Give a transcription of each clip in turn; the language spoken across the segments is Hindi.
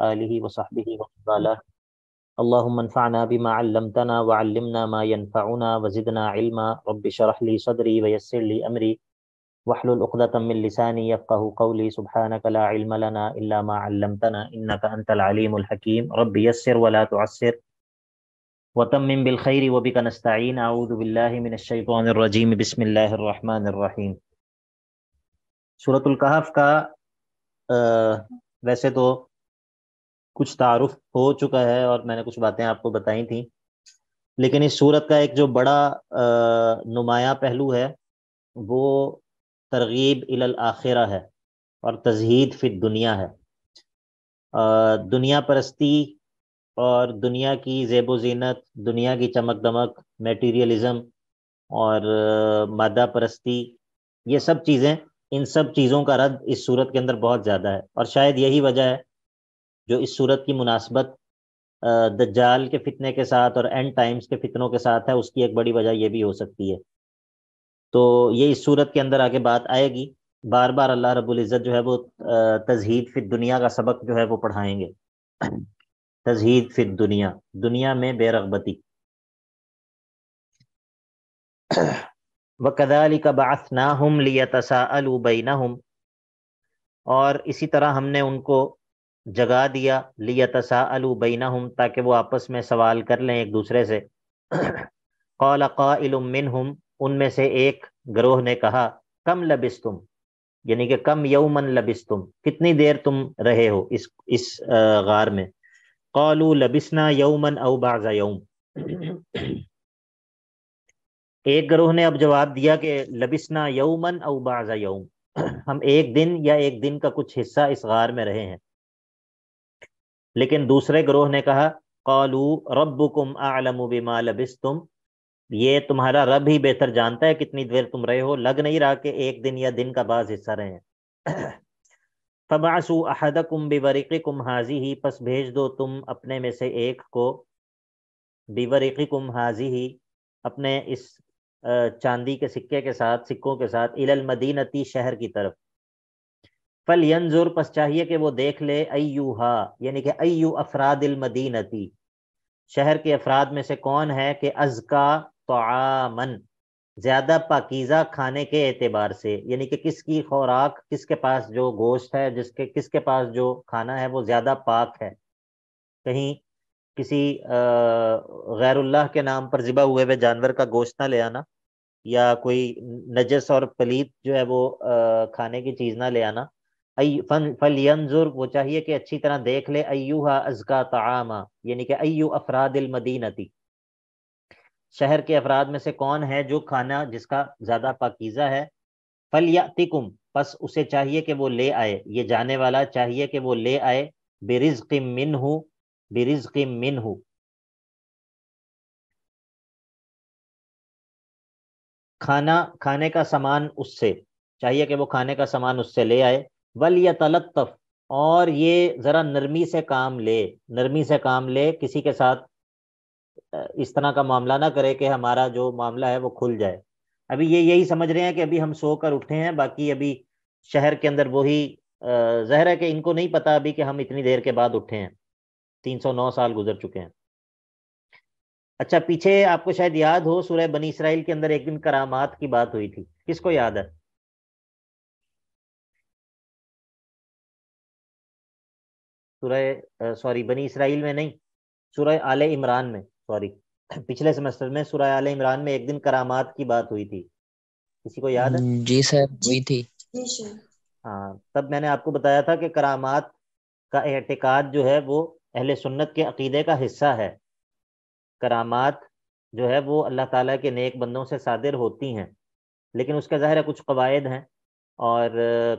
آله وصحبه وقباله اللهم انفعنا بما علمتنا وعلمنا ما ينفعنا وزدنا علما رب شرح لي صدري ويسر لي أمري واحلل عقدة من لساني يفقه قولي سبحانك لا علم لنا إلا ما علمتنا إنك أنت العليم الحكيم رب يسر ولا تعسر وتمم بالخير وبك نستعين أعوذ بالله من الشيطان الرجيم بسم الله الرحمن الرحيم سورة الكهف کا آه، ویسے تو कुछ तारुफ हो चुका है और मैंने कुछ बातें आपको बताई थी लेकिन इस सूरत का एक जो बड़ा नुमाया पहलू है वो तरगीब इल आखिरा है और तजहीद फिर दुनिया है दुनिया परस्ती और दुनिया की जेब जीनत दुनिया की चमक दमक मेटीरियलिज़म और मादा परस्ती ये सब चीज़ें इन सब चीज़ों का रद्द इस सूरत के अंदर बहुत ज़्यादा है और शायद यही वजह है जो इस सूरत की मुनासबत द जाल के फितने के साथ और एंड टाइम्स के फितनों के साथ है उसकी एक बड़ी वजह यह भी हो सकती है तो ये इस सूरत के अंदर आगे बात आएगी बार बार अल्लाह रब्बुल इज़्ज़त जो है वो तजहीद फिर दुनिया का सबक जो है वो पढ़ाएंगे तजहीद फिर दुनिया दुनिया में बेरगबती व कदाली का बासना हम लिया तसा अलबैना हम और इसी तरह हमने उनको जगा दिया लिया तसा अलू बीना हम ताकि वो आपस में सवाल कर लें एक दूसरे से कौल कमिन हम उनमें से एक ग्रोह ने कहा कम लबिस तुम यानी कि कम यौमन लबिस तुम कितनी देर तुम रहे हो इस इस गार में कौलू लबिसना यौमन औ बाजा यौम एक ग्रोह ने अब जवाब दिया कि लबिसना यौमन अव बाजा यौम हम एक दिन या एक दिन का कुछ हिस्सा इस गार में रहे हैं लेकिन दूसरे ग्रोह ने कहा कौलू रबुकुम आलम बिमा तुम ये तुम्हारा रब ही बेहतर जानता है कितनी देर तुम रहे हो लग नहीं रहा कि एक दिन या दिन का बाज हिस्सा रहे हैं कुम अहदकुम कुम हाजी ही पस भेज दो तुम अपने में से एक को कुम हाजी ही अपने इस चांदी के सिक्के के साथ सिक्कों के साथ इलल मदीनती शहर की तरफ फल यंजुर पस चाहिए कि वो देख ले हा यानी कि अयू अफराद मदीनती शहर के अफराद में से कौन है कि अजका आमन ज़्यादा पाकिज़ा खाने के एतबार से यानी कि किसकी खुराक किसके पास जो गोश्त है जिसके किसके पास जो खाना है वो ज़्यादा पाक है कहीं किसी गैरुल्लाह के नाम पर ज़िबा हुए हुए जानवर का गोश्त ना ले आना या कोई नजस और पलीत जो है वो आ, खाने की चीज़ ना ले आना फलियनजुर वो चाहिए कि अच्छी तरह देख ले अयुहा अजका तामा यानी कि अयु अफरादिल मदीनती शहर के अफराद में से कौन है जो खाना जिसका ज्यादा पाकिजा है फलियातिकुम बस उसे चाहिए कि वो ले आए ये जाने वाला चाहिए कि वो ले आए बिरिज मिन हूँ बिरिज मिन हूँ खाना खाने का सामान उससे चाहिए कि वो खाने का सामान उससे ले आए वल या तलतफ और ये ज़रा नरमी से काम ले नरमी से काम ले किसी के साथ इस तरह का मामला ना करे कि हमारा जो मामला है वो खुल जाए अभी ये यही समझ रहे हैं कि अभी हम सो कर उठे हैं बाकी अभी शहर के अंदर वही जहर है कि इनको नहीं पता अभी कि हम इतनी देर के बाद उठे हैं 309 साल गुजर चुके हैं अच्छा पीछे आपको शायद याद हो सुरह बनी इसराइल के अंदर एक दिन करामात की बात हुई थी किसको याद है सूरह सॉरी बनी इसराइल में नहीं सूरह आले इमरान में सॉरी पिछले सेमेस्टर में सूरह आले इमरान में एक दिन करामात की बात हुई थी किसी को याद है हम्म, जी सर हुई थी हाँ तब मैंने आपको बताया था कि करामात का एहतिकाद जो है वो अहल सुन्नत के अकीदे का हिस्सा है करामात जो है वो अल्लाह ताला के नेक बंदों से सादिर होती हैं लेकिन उसका ज़ाहिर कुछ कवायद हैं और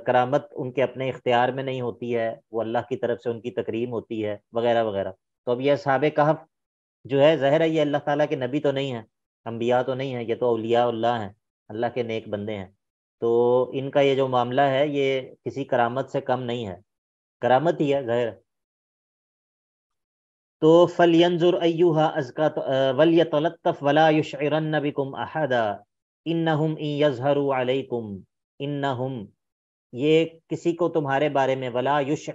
करामत उनके अपने इख्तियार में नहीं होती है वो अल्लाह की तरफ से उनकी तकरीम होती है वगैरह वगैरह तो अब यह साब कहफ जो है जहर है ये अल्लाह ताला के नबी तो नहीं है अम्बिया तो नहीं है ये तो अलिया हैं अल्लाह के नेक बंदे हैं तो इनका ये जो मामला है ये किसी करामत से कम नहीं है करामत ही है जहर तो फल अयुहा अजका अहदा इन यजहरू अलैकुम नुम ये किसी को तुम्हारे बारे में वला युश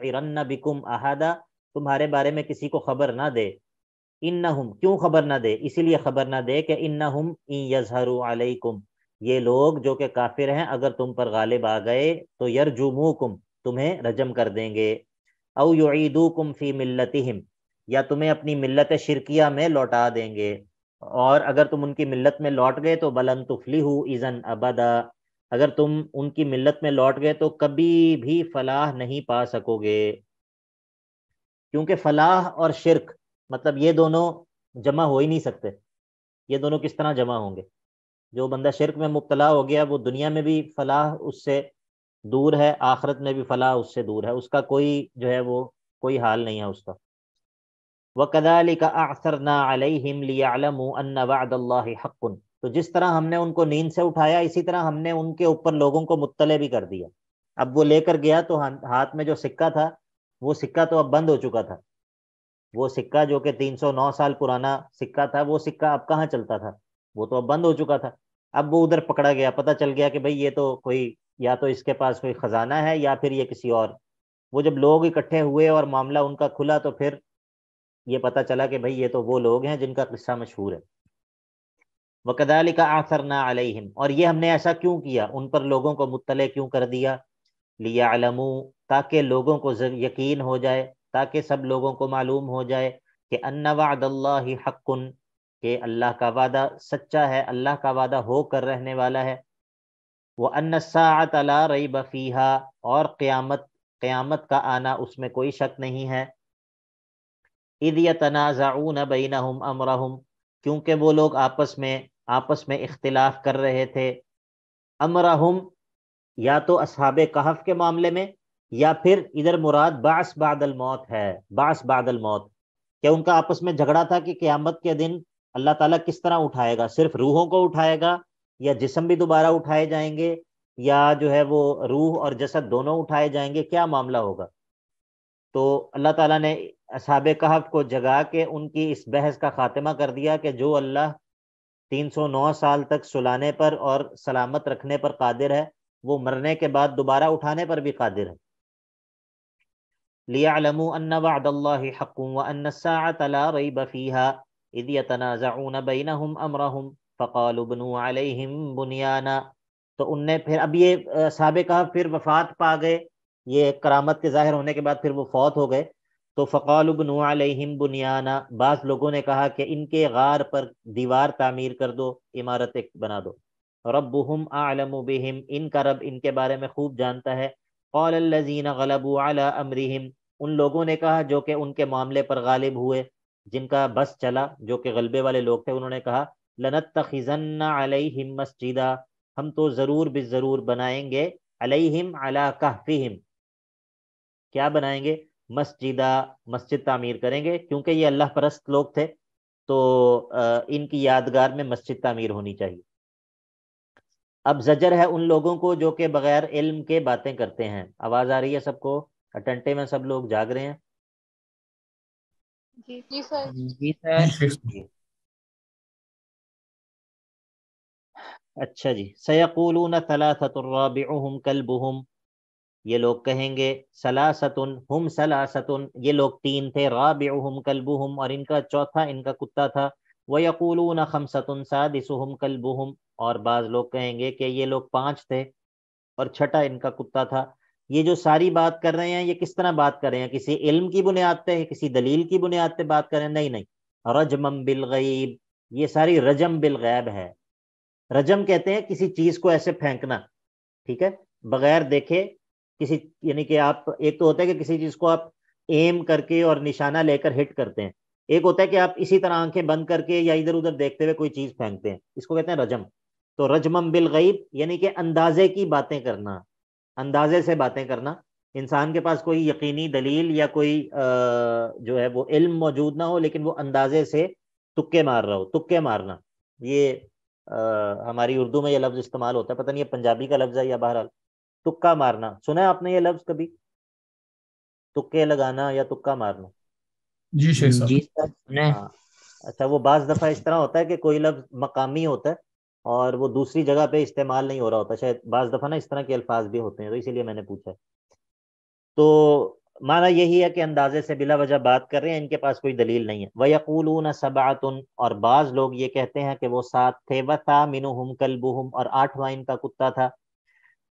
बिकुम अहादा तुम्हारे बारे में किसी को खबर ना दे इन्नहुम क्यों खबर ना दे इसीलिए खबर ना दे कि इन यजहर अलैकुम ये लोग जो कि काफिर हैं अगर तुम पर गालिब आ गए तो कुम तुम्हें रजम कर देंगे औ कुम फी हिम या तुम्हें अपनी मिल्लत शिरकिया में लौटा देंगे और अगर तुम उनकी मिल्लत में लौट गए तो बलन तुफली इज़न अबदा अगर तुम उनकी मिल्लत में लौट गए तो कभी भी फलाह नहीं पा सकोगे क्योंकि फलाह और शिरक मतलब ये दोनों जमा हो ही नहीं सकते ये दोनों किस तरह जमा होंगे जो बंदा शिरक में मुबतला हो गया वो दुनिया में भी फलाह उससे दूर है आखरत में भी फलाह उससे दूर है उसका कोई जो है वो कोई हाल नहीं है उसका वकदालिका का अलहिम लियालम अन्न तो जिस तरह हमने उनको नींद से उठाया इसी तरह हमने उनके ऊपर लोगों को मुतले भी कर दिया अब वो लेकर गया तो हाथ में जो सिक्का था वो सिक्का तो अब बंद हो चुका था वो सिक्का जो कि 309 साल पुराना सिक्का था वो सिक्का अब कहाँ चलता था वो तो अब बंद हो चुका था अब वो उधर पकड़ा गया पता चल गया कि भाई ये तो कोई या तो इसके पास कोई खजाना है या फिर ये किसी और वो जब लोग इकट्ठे हुए और मामला उनका खुला तो फिर ये पता चला कि भाई ये तो वो लोग हैं जिनका किस्सा मशहूर है वकदाली का आसर ना अलहिम और ये हमने ऐसा क्यों किया उन पर लोगों को मुतल क्यों कर दिया लिया ताकि लोगों को यकीन हो जाए ताकि सब लोगों को मालूम हो जाए कि अन्नवादल्ला हकन के अल्लाह का वादा सच्चा है अल्लाह का वादा हो कर रहने वाला है वह अन अला रई बफ़ीहा और क़्यामत क़्यामत का आना उसमें कोई शक नहीं है इद तनाज़ाऊन नमर हम क्योंकि वो लोग आपस में आपस में इख्तिलाफ कर रहे थे अमरहम या तो असहाब कहफ के मामले में या फिर इधर मुराद बास बादल मौत है बास बादल मौत क्या उनका आपस में झगड़ा था कि क़्यामत के दिन अल्लाह ताला किस तरह उठाएगा सिर्फ रूहों को उठाएगा या जिसम भी दोबारा उठाए जाएंगे या जो है वो रूह और जसद दोनों उठाए जाएंगे क्या मामला होगा तो अल्लाह ताला ने असहाब कहफ को जगा के उनकी इस बहस का खात्मा कर दिया कि जो अल्लाह तीन सौ नौ साल तक सुलाने पर और सलामत रखने पर कादिर है वो मरने के बाद दोबारा उठाने पर भी कादिर है लियालमू अन वादल्लाहि हक़ुम व अन साअत ला रैब फीहा इद यतनाज़ऊन बैनहुम अमरहुम फ़क़ालु बनु अलैहिम बुनियाना तो उनने फिर अब ये साहब कहा फिर वफात पा गए ये करामत के जाहिर होने के बाद फिर वो फौत हो गए तो फ़कालबन आलिम बुनियाना बाज़ लोगों ने कहा कि इनके गार पर दीवार तामीर कर दो इमारत एक बना दो रब हम आलम बहम इनका रब इनके बारे में खूब जानता है कौलजीन गलब अला अमरहम उन लोगों ने कहा जो कि उनके मामले पर गालिब हुए जिनका बस चला जो कि गलबे वाले लोग थे उन्होंने कहा लनत तखिजन्ना अलहिम मस्जिदा हम तो ज़रूर बज़रूर बनाएंगे अलहिम अला कहफ़िम क्या बनाएंगे मस्जिदा मस्जिद तामीर करेंगे क्योंकि ये अल्लाह परस्त लोग थे तो इनकी यादगार में मस्जिद तामीर होनी चाहिए अब जजर है उन लोगों को जो के बगैर इल्म के बातें करते हैं आवाज़ आ रही है सबको अटंटे में सब लोग जाग रहे हैं जी जी सर जी सर अच्छा जी सयकूलून कल्बुहुम ये लोग कहेंगे सलासतुन हम सलासतुन ये लोग तीन थे राबिउहुम कलबुहुम और इनका चौथा इनका कुत्ता था वयकूलून खमसतुन सादिसुहुम कलबुहुम और बाज लोग कहेंगे कि ये लोग पांच थे और छठा इनका कुत्ता था ये जो सारी बात कर रहे हैं ये किस तरह बात कर रहे हैं किसी इल्म की बुनियाद पे किसी दलील की बुनियाद पे बात कर रहे हैं नहीं नहीं रजमम बिल गईब ये सारी रजम बिल गैब है रजम कहते हैं किसी चीज को ऐसे फेंकना ठीक है बगैर देखे किसी यानी कि आप एक तो होता है कि किसी चीज को आप एम करके और निशाना लेकर हिट करते हैं एक होता है कि आप इसी तरह आंखें बंद करके या इधर उधर देखते हुए कोई चीज फेंकते हैं इसको कहते हैं रजम तो रजमम बिल गईब यानी कि अंदाजे की बातें करना अंदाजे से बातें करना इंसान के पास कोई यकीनी दलील या कोई आ, जो है वो इल्म मौजूद ना हो लेकिन वो अंदाजे से तुक्के मार रहा हो तुक्के मारना ये आ, हमारी उर्दू में ये लफ्ज़ इस्तेमाल होता है पता नहीं ये पंजाबी का लफ्ज़ है या बहरहाल तुक्का मारना सुना है आपने ये लफ्ज कभी तुक्के लगाना या तुक्का मारना जी शेख जी सर हाँ, अच्छा वो बाज दफा इस तरह होता है कि कोई लफ्ज मकामी होता है और वो दूसरी जगह पे इस्तेमाल नहीं हो रहा होता शायद बाज दफा ना इस तरह के अल्फाज भी होते हैं तो इसीलिए मैंने पूछा तो माना यही है कि अंदाजे से बिला वजह बात कर रहे हैं इनके पास कोई दलील नहीं है वयकूलून सबातुन और बाज लोग ये कहते हैं कि वो सात थे व था मिनुहम कलबुहम और आठवा इनका कुत्ता था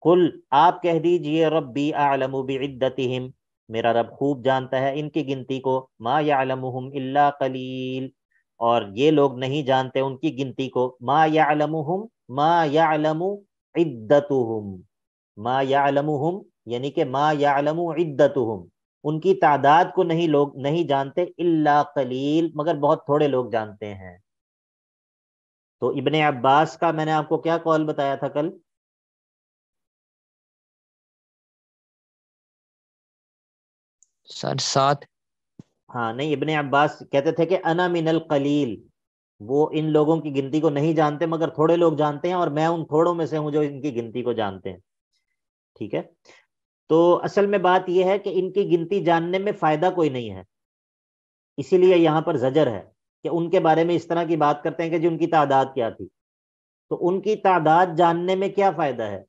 कुल आप कह दीजिए रब्बी आलम बिद्दतिहिम मेरा रब खूब जानता है इनकी गिनती को मा यालमुहुम इल्ला कलील और ये लोग नहीं जानते उनकी गिनती को मा यालमुहुम मा यालमु इद्दतुहुम मा यालमुहुम यानी कि मा यालमु इद्दतुहुम उनकी तादाद को नहीं लोग नहीं जानते इल्ला कलील मगर बहुत थोड़े लोग जानते हैं तो इबन अब्बास का मैंने आपको क्या कॉल बताया था कल सर सात हाँ नहीं इबन अब्बास कहते थे कि अना मिनल कलील वो इन लोगों की गिनती को नहीं जानते मगर थोड़े लोग जानते हैं और मैं उन थोड़ों में से हूँ जो इनकी गिनती को जानते हैं ठीक है तो असल में बात यह है कि इनकी गिनती जानने में फायदा कोई नहीं है इसीलिए यहाँ पर जजर है कि उनके बारे में इस तरह की बात करते हैं कि जी उनकी तादाद क्या थी तो उनकी तादाद जानने में क्या फायदा है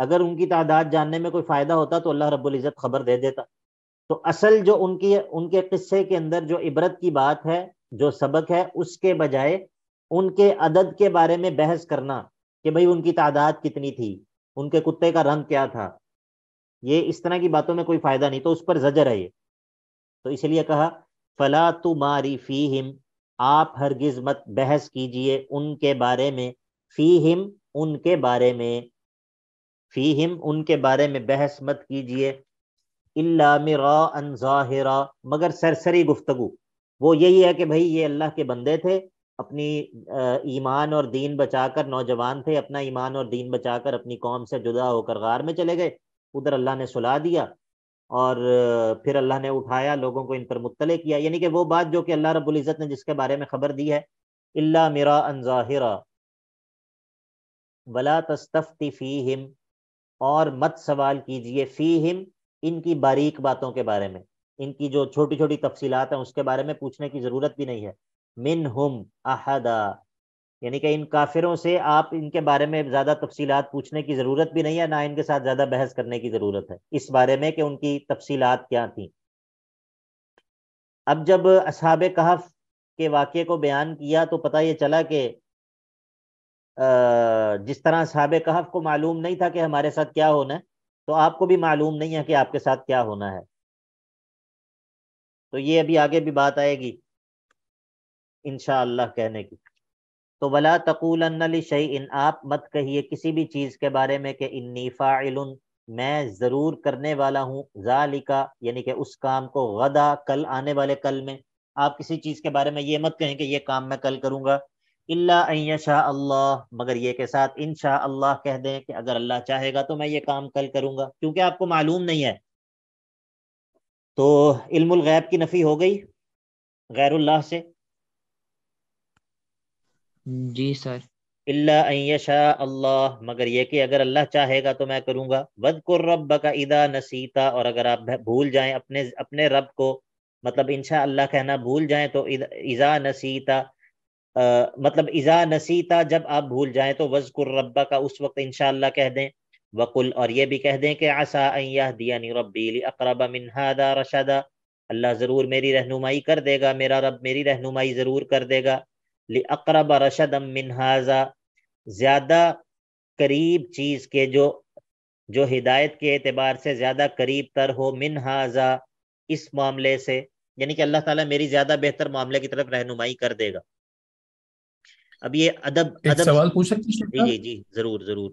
अगर उनकी तादाद जानने में कोई फायदा होता तो अल्लाह रब्बुल इज़्ज़त खबर दे देता तो असल जो उनकी उनके किस्से के अंदर जो इबरत की बात है जो सबक है उसके बजाय उनके अदद के बारे में बहस करना कि भाई उनकी तादाद कितनी थी उनके कुत्ते का रंग क्या था ये इस तरह की बातों में कोई फायदा नहीं तो उस पर जजर है ये तो इसलिए कहा फला तु मारी फी हिम आप हरगिज मत बहस कीजिए उनके बारे में फी हिम उनके बारे में फी हिम उनके बारे में बहस मत कीजिए इलामिरा अनजाहिरा मगर सरसरी गुफ्तगु वो यही है कि भाई ये अल्लाह के बंदे थे अपनी ईमान और दीन बचाकर नौजवान थे अपना ईमान और दीन बचाकर अपनी कौम से जुदा होकर गार में चले गए उधर अल्लाह ने सुला दिया और फिर अल्लाह ने उठाया लोगों को इन पर मुतल किया यानी कि वो बात जो कि अल्लाह रबुल्ज़त ने जिसके बारे में खबर दी है इल्ला मेरा अनजाहिरा वला तस्तफ़ी हिम और मत सवाल कीजिए फ़ी हिम इनकी बारीक बातों के बारे में इनकी जो छोटी छोटी तफसीलात हैं उसके बारे में पूछने की ज़रूरत भी नहीं है मिन हम अहदा यानी कि इन काफिरों से आप इनके बारे में ज़्यादा तफसीलात पूछने की ज़रूरत भी नहीं है ना इनके साथ ज़्यादा बहस करने की ज़रूरत है इस बारे में कि उनकी तफसीलात क्या थी अब जब असहाब कहफ के वाक़े को बयान किया तो पता ये चला कि जिस तरह साहब कहफ को मालूम नहीं था कि हमारे साथ क्या होना है तो आपको भी मालूम नहीं है कि आपके साथ क्या होना है तो ये अभी आगे भी बात आएगी इनशाला कहने की तो वला तकूल शही इन आप मत कहिए किसी भी चीज़ के बारे में कि इन्नी मैं ज़रूर करने वाला हूँ जालिका यानी कि उस काम को गदा कल आने वाले कल में आप किसी चीज़ के बारे में ये मत कहें कि ये काम मैं कल करूँगा अल्लाशा अल्लाह मगर ये के साथ इन अल्लाह कह दें कि अगर अल्लाह चाहेगा तो मैं ये काम कल करूंगा क्योंकि आपको मालूम नहीं है तो गैब की नफ़ी हो गई गैरुल्लाह से जी सर अल्लाह मगर ये कि अगर अल्लाह चाहेगा तो मैं करूँगा वदकुर रब का इदा नसीता और अगर आप भूल जाएं अपने अपने रब को मतलब इनशा अल्लाह कहना भूल जाएं तो इदा नसीता आ, मतलब इज़ा नसीता जब आप भूल जाएं तो वजकुर रब्बा का उस वक्त इनशाला कह दें वकुल और ये भी कह दें कि आसा दिया दियानी रब्बी अकरबा रशादा अल्लाह ज़रूर मेरी रहनुमाई कर देगा मेरा रब मेरी रहनुमाई ज़रूर कर देगा लि अकरब रशदम मिनहाजा ज़्यादा करीब चीज़ के जो जो हिदायत के अतबार से ज़्यादा करीब तर हो मिनहाजा इस मामले से यानी कि अल्लाह ताला मेरी ज़्यादा बेहतर मामले की तरफ रहनुमाई कर देगा अब ये अदब एक अदब सवाल पूछ सकते हैं जी जी जरूर जरूर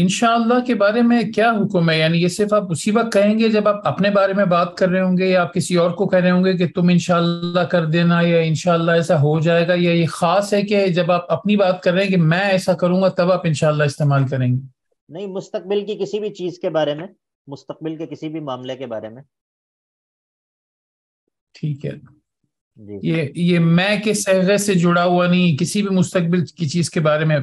इनशाला के बारे में क्या हुक्म है यानी ये सिर्फ आप उसी वक्त कहेंगे जब आप अपने बारे में बात कर रहे होंगे या आप किसी और को कह रहे होंगे कि तुम इनशाला कर देना या इनशाला ऐसा हो जाएगा या ये खास है कि जब आप अपनी बात कर रहे हैं कि मैं ऐसा करूंगा तब आप इनशाला इस्तेमाल करेंगे नहीं मुस्तकबिल की किसी भी चीज के बारे में मुस्तकबिल के किसी भी मामले के बारे में ठीक है ये ये मैं के सहरे से जुड़ा हुआ नहीं किसी भी मुस्तकबिल की चीज के बारे में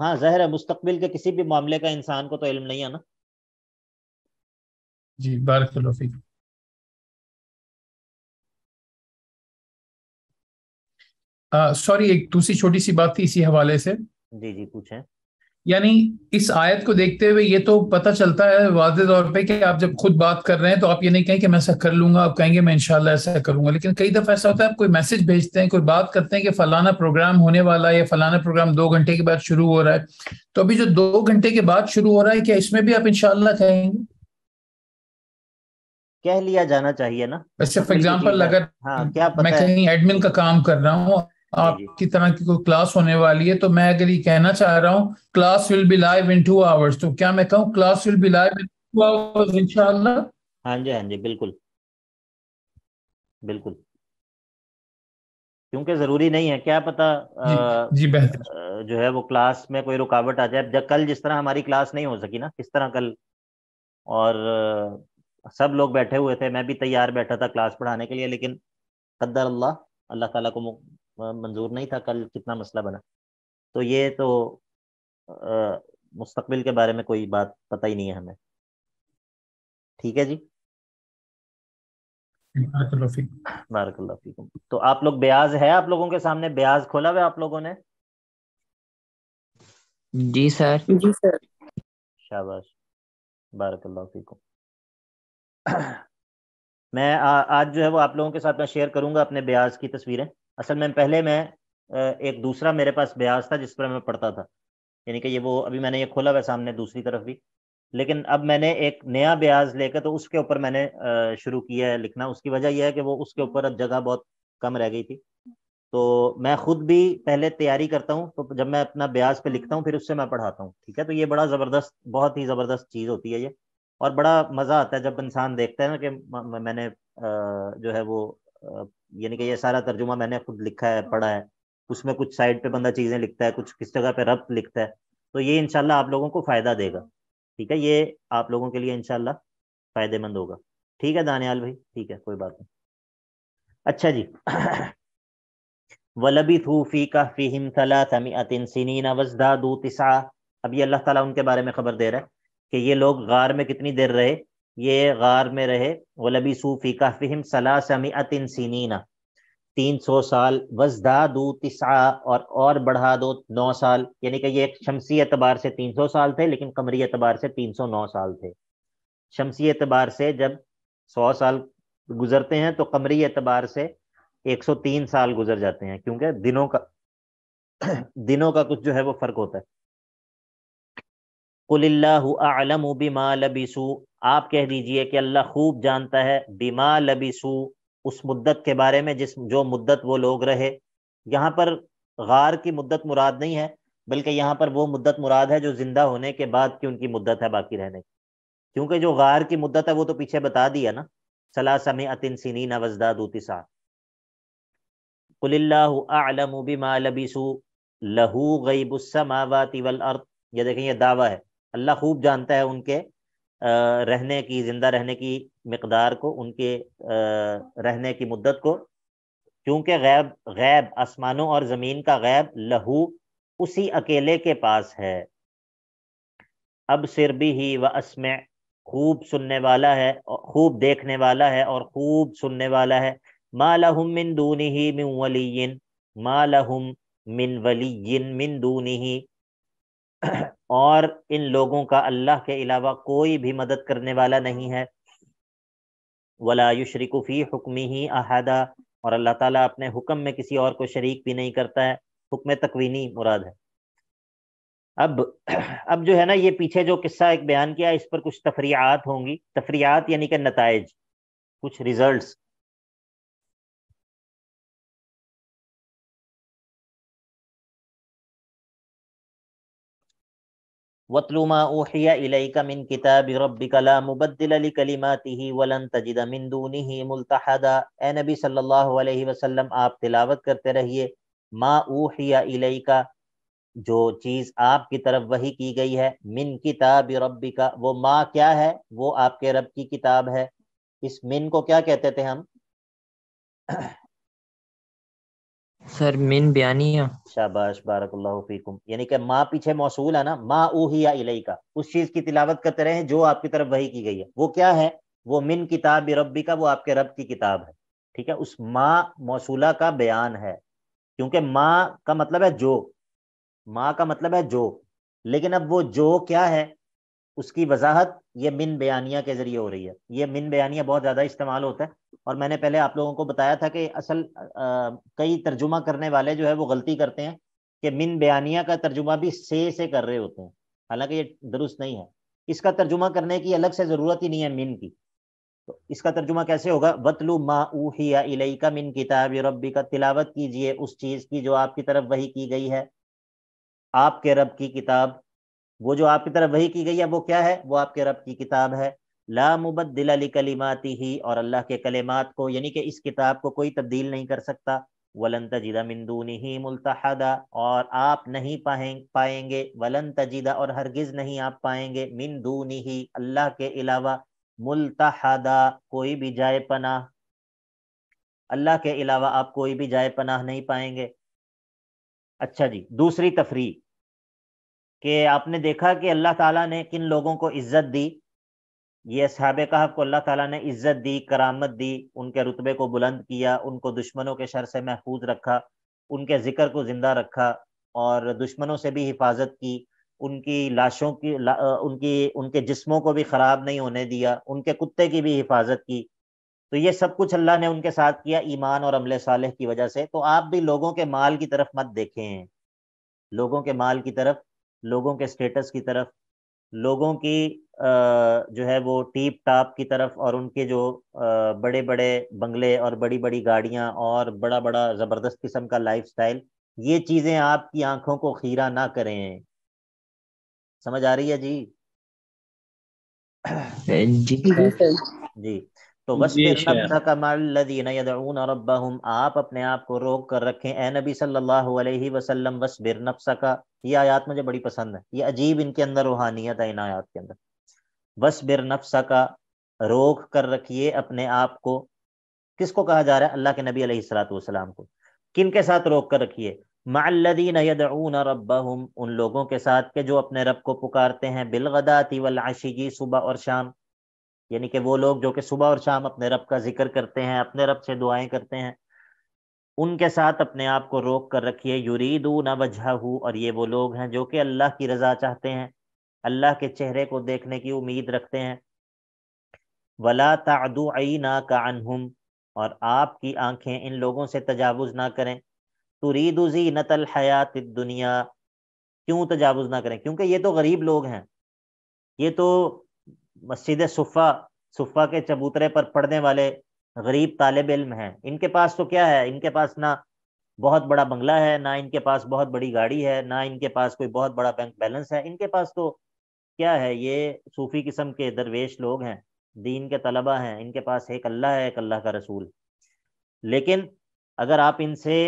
हाँ जहर है मुस्तकबिल के किसी भी मामले का इंसान को तो इल्म नहीं है ना जी बारकलोफी सॉरी एक दूसरी छोटी सी बात थी इसी हवाले से जी जी पूछें यानी इस आयत को देखते हुए ये तो पता चलता है वाज तौर पे कि आप जब खुद बात कर रहे हैं तो आप ये नहीं कहें कि मैं ऐसा कर लूंगा आप कहेंगे मैं इनशाला ऐसा करूंगा लेकिन कई दफ़ा ऐसा होता है आप कोई मैसेज भेजते हैं कोई बात करते हैं कि फलाना प्रोग्राम होने वाला है या फलाना प्रोग्राम दो घंटे के बाद शुरू हो रहा है तो अभी जो दो घंटे के बाद शुरू हो रहा है क्या इसमें भी आप इनशाला कहेंगे कह लिया जाना चाहिए ना वैसे फॉर एग्जाम्पल अगर हाँ, मैं कहीं एडमिन का काम कर रहा हूँ आपकी तरह की कोई क्लास होने वाली है तो मैं अगर ये कहना चाह रहा हूँ class will be live in two hours तो क्या मैं कहूँ class will be live in two hours इंशाल्लाह हाँ जी हाँ जी बिल्कुल बिल्कुल क्योंकि जरूरी नहीं है क्या पता जी, आ, जी जो है वो क्लास में कोई रुकावट आ जाए जब कल जिस तरह हमारी क्लास नहीं हो सकी ना किस तरह कल और आ, सब लोग बैठे हुए थे मैं भी तैयार बैठा था क्लास पढ़ाने के लिए लेकिन कद्दर अल्लाह अल्लाह ताला को मंजूर नहीं था कल कितना मसला बना तो ये तो मुस्तबिल के बारे में कोई बात पता ही नहीं है हमें ठीक है जी तो आप लोग ब्याज है आप लोगों के सामने ब्याज खोला हुआ आप लोगों ने जी सर जी सर शाबाश बारकल्लाफीकुम मैं आ, आज जो है वो आप लोगों के साथ मैं शेयर करूंगा अपने ब्याज की तस्वीरें असल में पहले मैं एक दूसरा मेरे पास ब्याज था जिस पर मैं पढ़ता था यानी कि ये वो अभी मैंने ये खोला हुआ सामने दूसरी तरफ भी लेकिन अब मैंने एक नया ब्याज लेकर तो उसके ऊपर मैंने शुरू किया है लिखना उसकी वजह यह है कि वो उसके ऊपर अब जगह बहुत कम रह गई थी तो मैं खुद भी पहले तैयारी करता हूँ तो जब मैं अपना ब्याज पे लिखता हूँ फिर उससे मैं पढ़ाता हूँ ठीक है तो ये बड़ा ज़बरदस्त बहुत ही ज़बरदस्त चीज़ होती है ये और बड़ा मज़ा आता है जब इंसान देखता है ना कि मैंने जो है वो यानी कि ये सारा तर्जुमा मैंने खुद लिखा है पढ़ा है उसमें कुछ साइड पे बंदा चीज़ें लिखता है कुछ किस जगह पे रब लिखता है तो ये इनशाला आप लोगों को फ़ायदा देगा ठीक है ये आप लोगों के लिए इनशाला फ़ायदेमंद होगा ठीक है दानियाल भाई ठीक है कोई बात नहीं अच्छा जी वलबी थूफी का फ़ीम सलासमी अभी अल्लाह ताला उनके बारे में खबर दे रहा है कि ये लोग गार में कितनी देर रहे ये गार में रहे वलबी सूफी का काफिम सलासमिअतिन सीनीना तीन सौ साल वजदा दो तिसा और और बढ़ा दो नौ साल यानी कि ये एक शमसी एतबार से तीन सौ साल थे लेकिन कमरी एतबार से तीन सौ नौ साल थे शमसी एतबार से जब सौ साल गुजरते हैं तो कमरी एतबार से एक सौ तीन साल गुजर जाते हैं क्योंकि दिनों का दिनों का कुछ जो है वो फर्क होता है कुल्लाम बिमा लबिसु आप कह दीजिए कि अल्लाह खूब जानता है बिमा लबिसु उस मुद्दत के बारे में जिस जो मुद्दत वो लोग रहे यहाँ पर गार की मुद्दत मुराद नहीं है बल्कि यहाँ पर वो मुद्दत मुराद है जो जिंदा होने के बाद की उनकी मुद्दत है बाकी रहने की क्योंकि जो गार की मुद्दत है वो तो पीछे बता दिया ना सला समी अतिन सिनी नवजदा कुल्लाम बिमा लबिसु लहू गईबुस्समावाति तिवल अर्थ ये देखें ये दावा है अल्लाह खूब जानता है उनके रहने की जिंदा रहने की मकदार को उनके रहने की मुद्दत को क्योंकि गैब गैब आसमानों और ज़मीन का गैब लहू उसी अकेले के पास है अब सिर भी ही व असम खूब सुनने वाला है खूब देखने वाला है और खूब सुनने वाला है मा लहुम मिन दूनी ही मिन वलीन मा लहुम मिन वलीन मिन दूनी ही और इन लोगों का अल्लाह के अलावा कोई भी मदद करने वाला नहीं है वला युशरिकफ़ी हुक्मी ही अहदा और अल्लाह ताला अपने हुक्म में किसी और को शरीक भी नहीं करता है हुक्म तकवीनी मुराद है अब अब जो है ना ये पीछे जो किस्सा एक बयान किया इस पर कुछ तफरियात होंगी तफरियात यानी कि नतज कुछ रिजल्ट्स आप तिलावत करते रहिए मा ओहिया इलैका जो चीज़ आपकी तरफ वही की गई है मिन किताब रब्बिका वो माँ क्या है वो आपके रब की किताब है इस मिन को क्या कहते थे हम सर मिन बयानिया शाबाश बारकल्लाहु फीकुम यानी कि माँ पीछे मौसूल है ना माँ ऊहिया का उस चीज की तिलावत करते रहे जो आपकी तरफ वही की गई है वो क्या है वो मिन किताब रबी का वो आपके रब की किताब है ठीक है उस माँ मौसूला का बयान है क्योंकि माँ का मतलब है जो माँ का मतलब है जो लेकिन अब वो जो क्या है उसकी वजाहत ये मिन बयानिया के ज़रिए हो रही है ये मिन बयानिया बहुत ज़्यादा इस्तेमाल होता है और मैंने पहले आप लोगों को बताया था कि असल आ, कई तर्जुमा करने वाले जो है वो गलती करते हैं कि मिन बयानिया का तर्जुमा भी से से कर रहे होते हैं हालांकि ये दुरुस्त नहीं है इसका तर्जुमा करने की अलग से ज़रूरत ही नहीं है मिन की तो इसका तर्जुमा कैसे होगा वतलु मा ऊहिया का मिन किताब रबी का तिलावत कीजिए उस चीज़ की जो आपकी तरफ वही की गई है आपके रब की किताब वो जो आपकी तरफ वही की गई है वो क्या है वो आपके रब की किताब है ला अली कलिमाती ही और अल्लाह के कलेमात को यानी कि इस किताब को कोई तब्दील नहीं कर सकता वलन तजीदा मिंदूनी ही मुलतहदा और आप नहीं पाएं, पाएंगे वलन तजीदा और हरगिज नहीं आप पाएंगे मंदूनी ही अल्लाह के अलावा मुलतहदा कोई भी जाए पनाह अल्लाह के अलावा आप कोई भी जाए पनाह नहीं पाएंगे अच्छा जी दूसरी तफरी कि आपने देखा कि अल्लाह ताला ने किन लोगों को इज्जत दी ये सहाब कहा को अल्लाह ताला ने इज्जत दी करामत दी उनके रुतबे को बुलंद किया उनको दुश्मनों के शर से महफूज रखा उनके जिक्र को जिंदा रखा और दुश्मनों से भी हिफाजत की उनकी लाशों की ला, उनकी उनके जिस्मों को भी ख़राब नहीं होने दिया उनके कुत्ते की भी हिफाजत की तो ये सब कुछ अल्लाह ने उनके साथ किया ईमान और अमले साले की वजह से तो आप भी लोगों के माल की तरफ मत देखें लोगों के माल की तरफ लोगों के स्टेटस की तरफ लोगों की जो है वो टीप टाप की तरफ और उनके जो बड़े बड़े बंगले और बड़ी बड़ी गाड़ियां और बड़ा बड़ा ज़बरदस्त किस्म का लाइफ ये चीज़ें आपकी आंखों को खीरा ना करें समझ आ रही है जी जी जी तो वसबिरबहुम आप अपने आप को रोक कर रखें ए नबी सल्लल्लाहु अलैहि वसल्लम वसबिर नफ्सा का ये आयात मुझे बड़ी पसंद है ये अजीब इनके अंदर रूहानियत है इन आयात के अंदर वसबिर नफ्सा का रोक कर रखिए अपने आप को किसको कहा जा रहा है अल्लाह के नबी अलैहिस्सलाम को किन के साथ रोक कर रखिए माल्लदीन यदऊन रब्बहुम उन लोगों के साथ के जो अपने रब को पुकारते हैं बिलगदाती वल आशिकी सुबह और शाम यानी कि वो लोग जो कि सुबह और शाम अपने रब का जिक्र करते हैं अपने रब से दुआएं करते हैं उनके साथ अपने आप को रोक कर रखिए युरीदू न वजह और ये वो लोग हैं जो कि अल्लाह की रजा चाहते हैं अल्लाह के चेहरे को देखने की उम्मीद रखते हैं वला तादु ना का अनहुम और आपकी आंखें इन लोगों से तजावुज़ ना करें तुरीदु नतल हयात दुनिया क्यों तजावुज़ ना करें क्योंकि ये तो गरीब लोग हैं ये तो मस्जिद सुफ़ा सुफ़ा के चबूतरे पर पढ़ने वाले गरीब तालब इल्म हैं इनके पास तो क्या है इनके पास ना बहुत बड़ा बंगला है ना इनके पास बहुत बड़ी गाड़ी है ना इनके पास कोई बहुत बड़ा बैंक बैलेंस है इनके पास तो क्या है ये सूफ़ी किस्म के दरवेश लोग हैं दीन के तलबा हैं इनके पास एक अल्लाह है एक अल्लाह का रसूल लेकिन अगर आप इनसे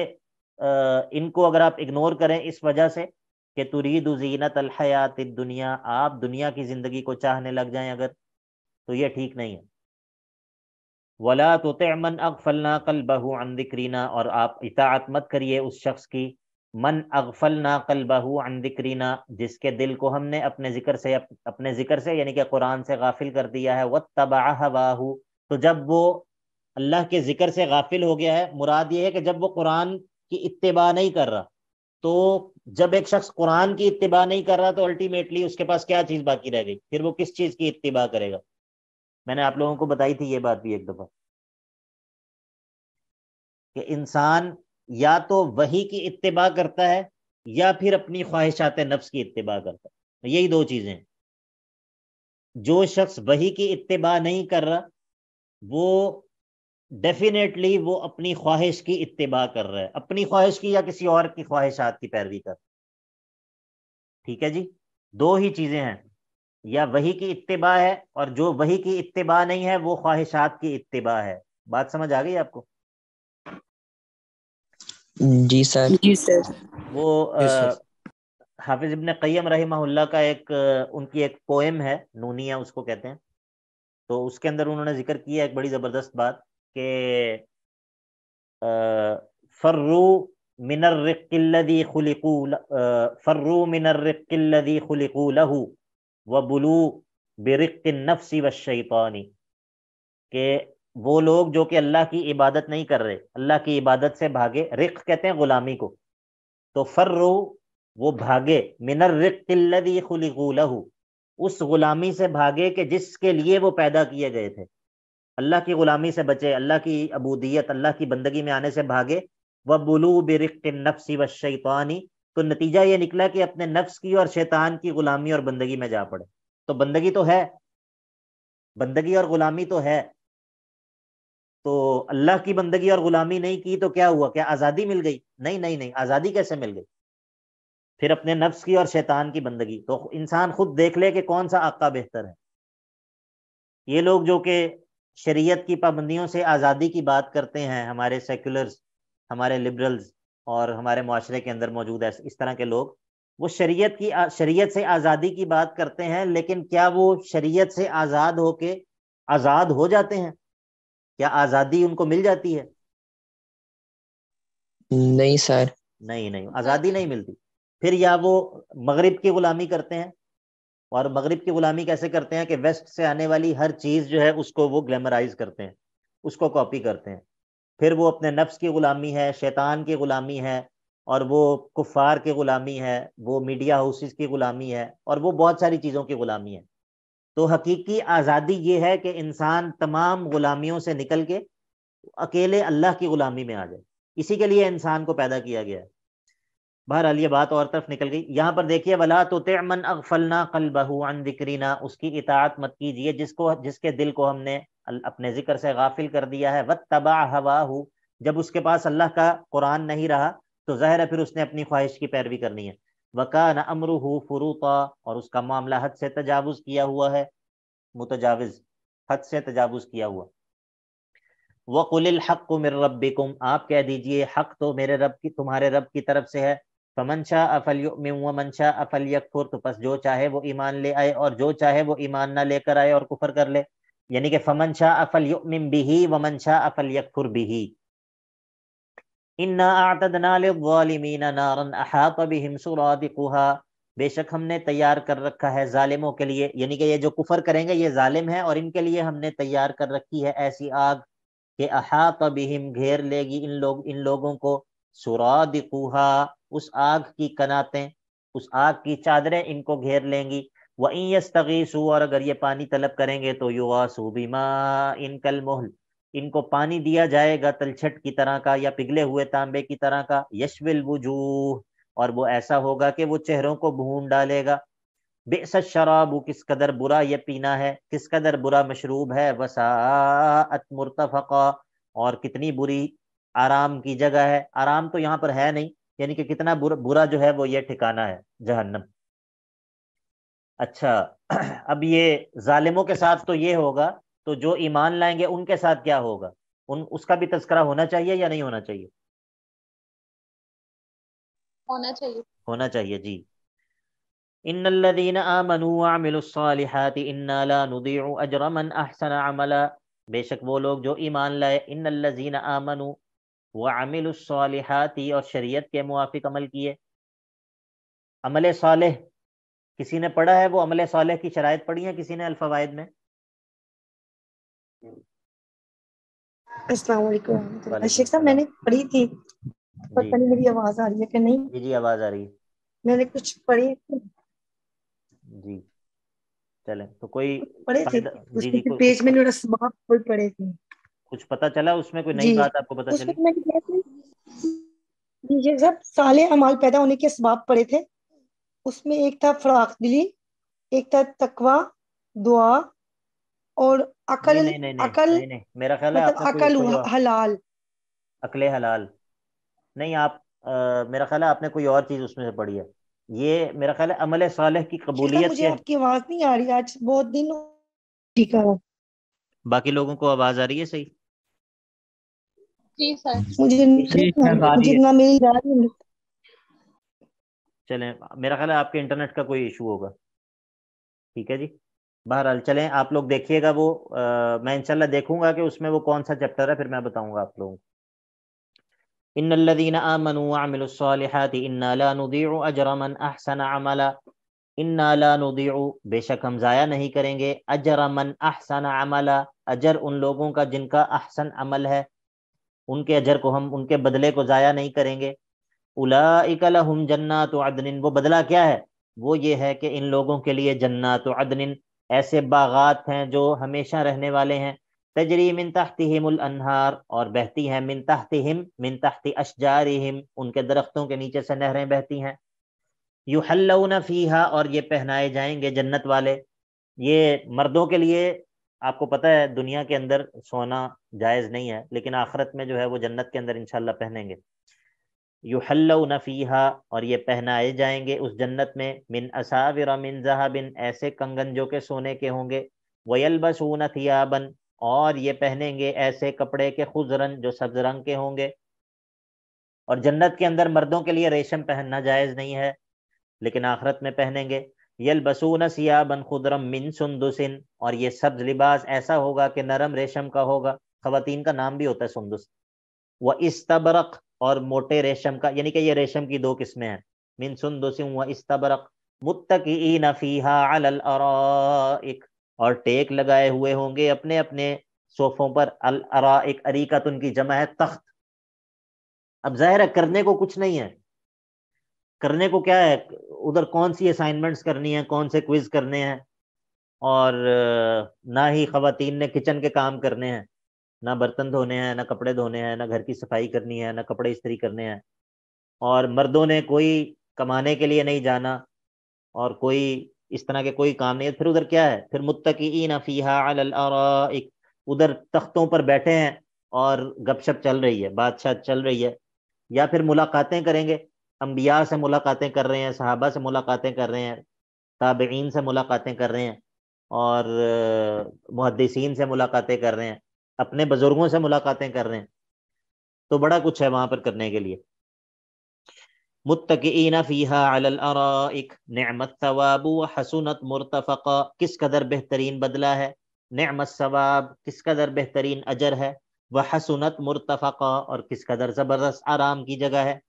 इनको अगर आप इग्नोर करें इस वजह से कि तुरीद जीनत अलहयात दुनिया आप दुनिया की ज़िंदगी को चाहने लग जाएं अगर तो ये ठीक नहीं है वला तो अग फलना कल बहू अनदिक्रीना और आप इतात मत करिए उस शख्स की मन ना कल बहू अनदिक्रीना जिसके दिल को हमने अपने ज़िक्र से अपने ज़िक्र से यानी कि कुरान से गाफिल कर दिया है व तबाह बाहू तो जब वो अल्लाह के ज़िक्र से गाफिल हो गया है मुराद ये है कि जब वो कुरान की इतबा नहीं कर रहा तो जब एक शख्स कुरान की इतबा नहीं कर रहा तो अल्टीमेटली उसके पास क्या चीज़ बाकी रह गई फिर वो किस चीज़ की इतबा करेगा मैंने आप लोगों को बताई थी ये बात भी एक दफ़ा कि इंसान या तो वही की इतबा करता है या फिर अपनी ख्वाहिशात नफ्स की इतबा करता है तो यही दो चीज़ें जो शख्स वही की इतबा नहीं कर रहा वो डेफिनेटली वो अपनी ख्वाहिश की इतबा कर रहा है अपनी ख्वाहिश की या किसी और की ख्वाहिशात की पैरवी कर ठीक है जी दो ही चीजें हैं या वही की इतबा है और जो वही की इतबा नहीं है वो ख्वाहिशात की इतबा है बात समझ आ गई आपको जी सर जी सर वो हाफिज इब्न कैम रही का एक उनकी एक पोएम है नूनिया उसको कहते हैं तो उसके अंदर उन्होंने जिक्र किया एक बड़ी जबरदस्त बात के फर्रू मिनर्रिक्लदी खुलिकू फर्रू मिनर्रिक्लदी खुलिकू लहू व बुलू बिरक नफ्सी व शैतानी के वो लोग जो कि अल्लाह की इबादत नहीं कर रहे अल्लाह की इबादत से भागे रिक कहते हैं गुलामी को तो फर्रु वो भागे मिनर रिक्लदी खुलिकू लहू उस गुलामी से भागे के जिसके लिए वो पैदा किए गए थे अल्लाह की गुलामी से बचे अल्लाह की अबूदियत अल्लाह की बंदगी में आने से भागे व बुलू बिरक व शैतानी तो नतीजा ये निकला कि अपने नफ्स की और शैतान की गुलामी और बंदगी में जा पड़े तो बंदगी तो है बंदगी और गुलामी तो है तो अल्लाह की बंदगी और गुलामी नहीं की तो क्या हुआ क्या आज़ादी मिल गई नहीं नहीं नहीं आज़ादी कैसे मिल गई फिर अपने नफ्स की और शैतान की बंदगी तो इंसान खुद देख ले कि कौन सा आका बेहतर है ये लोग जो कि शरीयत की पाबंदियों से आज़ादी की बात करते हैं हमारे सेकुलर्स हमारे लिबरल्स और हमारे माशरे के अंदर मौजूद है इस तरह के लोग वो शरीयत की शरीयत से आज़ादी की बात करते हैं लेकिन क्या वो शरीयत से आज़ाद होके आज़ाद हो जाते हैं क्या आज़ादी उनको मिल जाती है नहीं सर नहीं नहीं आज़ादी नहीं मिलती फिर या वो मगरब की गुलामी करते हैं और मगरब की गुलामी कैसे करते हैं कि वेस्ट से आने वाली हर चीज़ जो है उसको वो ग्लैमराइज करते हैं उसको कॉपी करते हैं फिर वो अपने नफ्स की ग़ुलामी है शैतान की ग़ुलामी है और वो कुफार की ग़ुलामी है वो मीडिया हाउसेस की ग़ुलामी है और वो बहुत सारी चीज़ों की ग़ुलामी है तो हकीकी आज़ादी ये है कि इंसान तमाम ग़ुलामियों से निकल के अकेले अल्लाह की ग़ुलामी में आ जाए इसी के लिए इंसान को पैदा किया गया है बहरहाल ये बात और तरफ निकल गई यहाँ पर देखिए वला तो मन अगफलना कल बहुन दिक्रीना उसकी इतात मत कीजिए जिसको जिसके दिल को हमने अपने जिक्र से गाफिल कर दिया है वत तबाह हवा जब उसके पास अल्लाह का कुरान नहीं रहा तो जहर है फिर उसने अपनी ख्वाहिश की पैरवी करनी है वकान अमरू फरूका और उसका मामला हद से तजावुज किया हुआ है मुतजावज़ हद से तजावुज किया हुआ वकुल हक को मेरे रब्बिकुम आप कह दीजिए हक तो मेरे रब की तुम्हारे रब की तरफ से है शाह अफल शाह अफल यकफुर तो बस जो चाहे वो ईमान ले आए और जो चाहे वो ईमान ना लेकर आए और कुफर कर ले यानी कि फमन शाह अफल युमिन बिही वमन शाह अफल यकफुर बिही इन्ना आतदना नारन बेशक हमने तैयार कर रखा है जालिमों के लिए यानी कि ये जो कुफर करेंगे ये जालिम है और इनके लिए हमने तैयार कर रखी है ऐसी आग के अहा बिहिम घेर लेगी इन लोग इन लोगों को सुरादिकुहा उस आग की कनातें उस आग की चादरें इनको घेर लेंगी वहीं यस्तगीसू और अगर ये पानी तलब करेंगे तो युवासू बीमा इनकल मोहल इनको पानी दिया जाएगा तलछट की तरह का या पिघले हुए तांबे की तरह का यशविल वजूह और वो ऐसा होगा कि वो चेहरों को भून डालेगा बेस शराब किस कदर बुरा ये पीना है किस कदर बुरा मशरूब है वसात मुर्तफ़ा और कितनी बुरी आराम की जगह है आराम तो यहाँ पर है नहीं यानी कि कितना बुरा बुरा जो है वो ये ठिकाना है जहन्नम अच्छा अब ये जालिमों के साथ तो ये होगा तो जो ईमान लाएंगे उनके साथ क्या होगा उन उसका भी तस्करा होना चाहिए या नहीं होना चाहिए होना चाहिए होना चाहिए जी ان الذين امنوا وعملوا الصالحات انا لا نضيع اجر من احسن عملا बेशक वो लोग जो ईमान लाए ان الذين امنوا व आमिलसालहती और शरीयत के मुआफ़ अमल किए अमल साल किसी ने पढ़ा है वो अमल साल की शराय पढ़ी है किसी ने अल्फवायद में शेख साहब मैंने पढ़ी थी पता नहीं मेरी आवाज आ रही है कि नहीं जी जी आवाज आ रही है मैंने कुछ पढ़ी जी चले तो मतलब- कोई पढ़े थे जी जी पेज में पढ़े थे कुछ पता चला उसमें कोई नई बात आपको पता चली ये सब साले अमाल पैदा होने के सबाब पड़े थे उसमें एक था फराख दिली एक था तकवा दुआ और अकल नहीं, नहीं, नहीं, अकल नहीं, नहीं, मेरा ख्याल है मतलब अकल हलाल अकले हलाल नहीं आप आ, मेरा ख्याल है आपने कोई और चीज उसमें से पढ़ी है ये मेरा ख्याल है अमल साले की कबूलियत मुझे आपकी आवाज नहीं आ रही आज बहुत दिन ठीक है बाकी लोगों को आवाज आ रही है सही जितना मेरा ख्याल है आपके इंटरनेट का कोई इशू होगा ठीक है जी बहरहाल चलें आप लोग देखिएगा वो आ, मैं इनशाला देखूंगा कि उसमें वो कौन सा चैप्टर है फिर मैं बताऊंगा आप लोगों को इन लदीन बेशक हम जया नहीं करेंगे अजर मन अहसन अमला अजर उन लोगों का जिनका अहसन अमल है उनके अजर को हम उनके बदले को ज़ाया नहीं करेंगे जन्ना तो अदनिन वो बदला क्या है वो ये है कि इन लोगों के लिए तो अदनिन ऐसे बागात हैं जो हमेशा रहने वाले हैं तजरी मिन तहतमनहार और बहती हैं मिन तहतम मिन तहत अशजारहम उनके दरख्तों के नीचे से नहरें बहती हैं युहल्लौन फ़ीहा और ये पहनाए जाएंगे जन्नत वाले ये मर्दों के लिए आपको पता है दुनिया के अंदर सोना जायज़ नहीं है लेकिन आखरत में जो है वो जन्नत के अंदर इनशाला पहनेंगे युहल्लव नफ़ीहा और ये पहनाए जाएंगे उस जन्नत में मिन असाविर मिन जहाबिन ऐसे कंगन जो के सोने के होंगे वयलबसून थियाबन और ये पहनेंगे ऐसे कपड़े के खुजरन जो सब्ज रंग के होंगे और जन्नत के अंदर मर्दों के लिए रेशम पहनना जायज़ नहीं है लेकिन आखरत में पहनेंगे यलबसून सियाबन खुदरम मिन सुंदुसिन और ये सब्ज लिबास ऐसा होगा कि नरम रेशम का होगा खवतिन का नाम भी होता है सुंदुस व इस्तबरक और मोटे रेशम का यानी कि ये रेशम की दो किस्में हैं मिन सुंदुसिन व इस्तबरक मुत्तकीन फीहा अलल अराइक और टेक लगाए हुए होंगे अपने अपने सोफों पर अल अराइक अरीकत उनकी जमा है तख्त अब जाहिर है करने को कुछ नहीं है करने को क्या है उधर कौन सी असाइनमेंट्स करनी है कौन से क्विज करने हैं और ना ही खातन ने किचन के काम करने हैं ना बर्तन धोने हैं ना कपड़े धोने हैं ना घर की सफाई करनी है ना कपड़े इस्तरी करने हैं और मर्दों ने कोई कमाने के लिए नहीं जाना और कोई इस तरह के कोई काम नहीं है फिर उधर क्या है फिर मुतकीन फ़ीहा उधर तख्तों पर बैठे हैं और गपशप चल रही है बादशाह चल रही है या फिर मुलाकातें करेंगे अम्बिया से मुलाकातें कर रहे हैं सहाबा से मुलाकातें कर रहे हैं ताबेन से मुलाकातें कर रहे हैं और मुहदसिन से मुलाकातें कर रहे हैं अपने बुजुर्गों से मुलाकातें कर रहे हैं तो बड़ा कुछ है वहाँ पर करने के लिए मुतकीन नमत मुरतफ़ा किस कदर बेहतरीन बदला है नमत सवाब किस कदर बेहतरीन अजर है वह हसुनत मुरतफ़ा और किस कदर ज़बरदस्त आराम की जगह है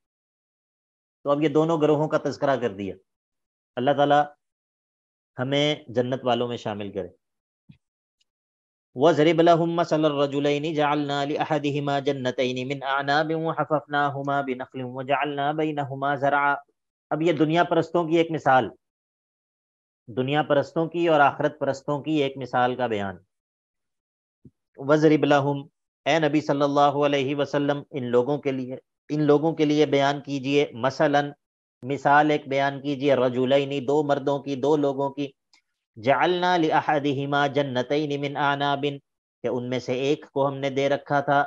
तो अब ये दोनों ग्रोहों का तस्करा कर दिया अल्लाह ताला हमें जन्नत वालों में शामिल करे वजरिबलाजुलनी जालनाहदिमा जन्नतनी मिन ज़रा अब ये दुनिया परस्तों की एक मिसाल दुनिया परस्तों की और आखरत परस्तों की एक मिसाल का बयान वजरिबलाहम ए नबी सल्लल्लाहु अलैहि वसल्लम इन लोगों के लिए इन लोगों के लिए बयान कीजिए मसलन मिसाल एक बयान कीजिए रजुलैनी दो मर्दों की दो लोगों की जालना लिहादिमा जन्नतई मिन आना बिन उनमें से एक को हमने दे रखा था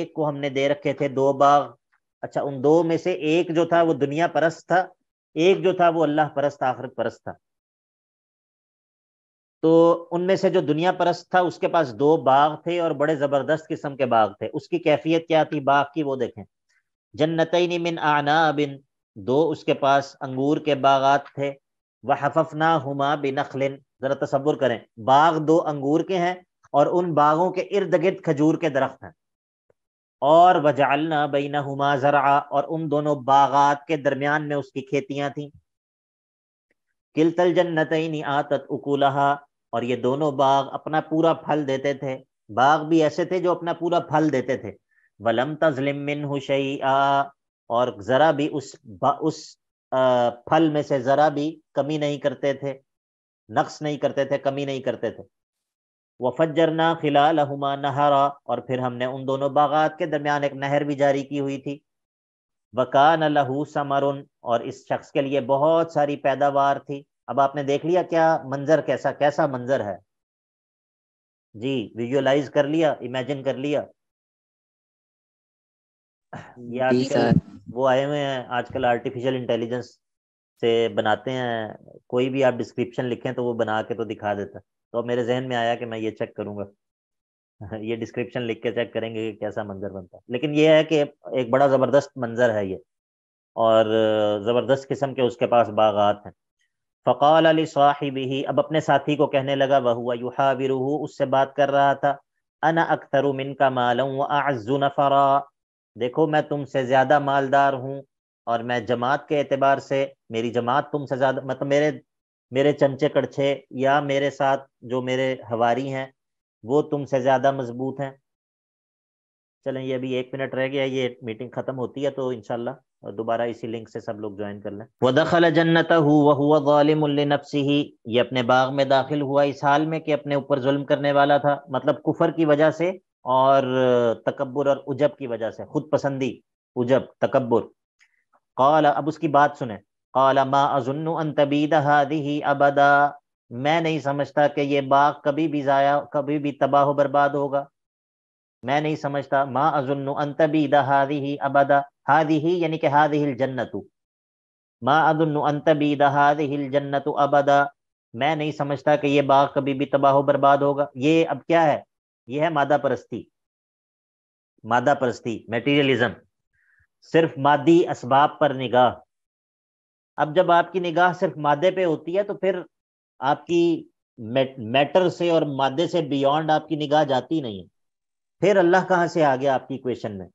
एक को हमने दे रखे थे दो बाग अच्छा उन दो में से एक जो था वो दुनिया परस्त था एक जो था वो अल्लाह परस्त आखिरत परस्त था तो उनमें से जो दुनिया परस्त था उसके पास दो बाग थे और बड़े ज़बरदस्त किस्म के बाग थे उसकी कैफियत क्या थी बाग की वो देखें जन्नतन मिन आना बिन दो उसके पास अंगूर के बागात थे वह हफफना हुमा अखलिन ज़रा तस्वुर करें बाग दो अंगूर के हैं और उन बागों के इर्द गिर्द खजूर के दरख्त हैं और वजालना बीना हुमा ज़रा और उन दोनों बागात के दरमियान में उसकी खेतियाँ थीं किलतल जन्नतनी आतत उकूलहा और ये दोनों बाग अपना पूरा फल देते थे बाग भी ऐसे थे जो अपना पूरा फल देते थे वलम तजलिम मिन हुशैया और ज़रा भी उस उस फल में से ज़रा भी कमी नहीं करते थे नक्स नहीं करते थे कमी नहीं करते थे वफजरना खिला लहुमा नहरा और फिर हमने उन दोनों बागात के दरमियान एक नहर भी जारी की हुई थी वकान लहू समर और इस शख्स के लिए बहुत सारी पैदावार थी अब आपने देख लिया क्या मंजर कैसा कैसा मंजर है जी विजुअलाइज कर लिया इमेजिन कर लिया ये आजकल वो आए हुए हैं आजकल आर्टिफिशियल इंटेलिजेंस से बनाते हैं कोई भी आप डिस्क्रिप्शन लिखें तो वो बना के तो दिखा देता तो मेरे जहन में आया कि मैं ये चेक करूंगा ये डिस्क्रिप्शन लिख के चेक करेंगे कि कैसा मंजर बनता है लेकिन ये है कि एक बड़ा ज़बरदस्त मंजर है ये और ज़बरदस्त किस्म के उसके पास बागात हैं फ़काल अली साहिब ही अब अपने साथी को कहने लगा वह हुआ युहा उससे बात कर रहा था अना अख्तरु मिन का मालूम आज़ु नफरा देखो मैं तुमसे ज़्यादा मालदार हूँ और मैं जमात के एतबार से मेरी जमात तुमसे ज़्यादा मतलब मेरे मेरे चमचे कड़छे या मेरे साथ जो मेरे हवारी हैं वो तुमसे ज़्यादा मजबूत हैं चलें ये अभी एक मिनट रह गया ये मीटिंग ख़त्म होती है तो इनशाला और दोबारा इसी लिंक से सब लोग ज्वाइन कर लें वदखल जन्नत नफसी ही ये अपने बाग में दाखिल हुआ इस हाल में कि अपने ऊपर जुल्म करने वाला था मतलब कुफर की वजह से और तकबर और उजब की वजह से खुद पसंदी उजब तकबर कौल अब उसकी बात सुने कौला मा अजुन्नु अन तबीद हादी अबदा मैं नहीं समझता कि ये बाग कभी भी ज़ाया कभी भी तबाह बर्बाद होगा मैं नहीं समझता मा अजुन्नु अन तबीद हादी अबदा हादी यानी कि हादी हिल जन्नतु मा अजुन्नु अन तबीद हादी हिल जन्नतु अबदा मैं नहीं समझता कि ये बाग कभी भी तबाह बर्बाद होगा ये अब क्या है ये है मादा परस्ती मादा परस्ती मेटीरियलिज्म सिर्फ मादी इसबाब पर निगाह अब जब आपकी निगाह सिर्फ मादे पे होती है तो फिर आपकी मैटर से और मादे से बियॉन्ड आपकी निगाह जाती नहीं है फिर अल्लाह कहाँ से आ गया आपकी क्वेश्चन में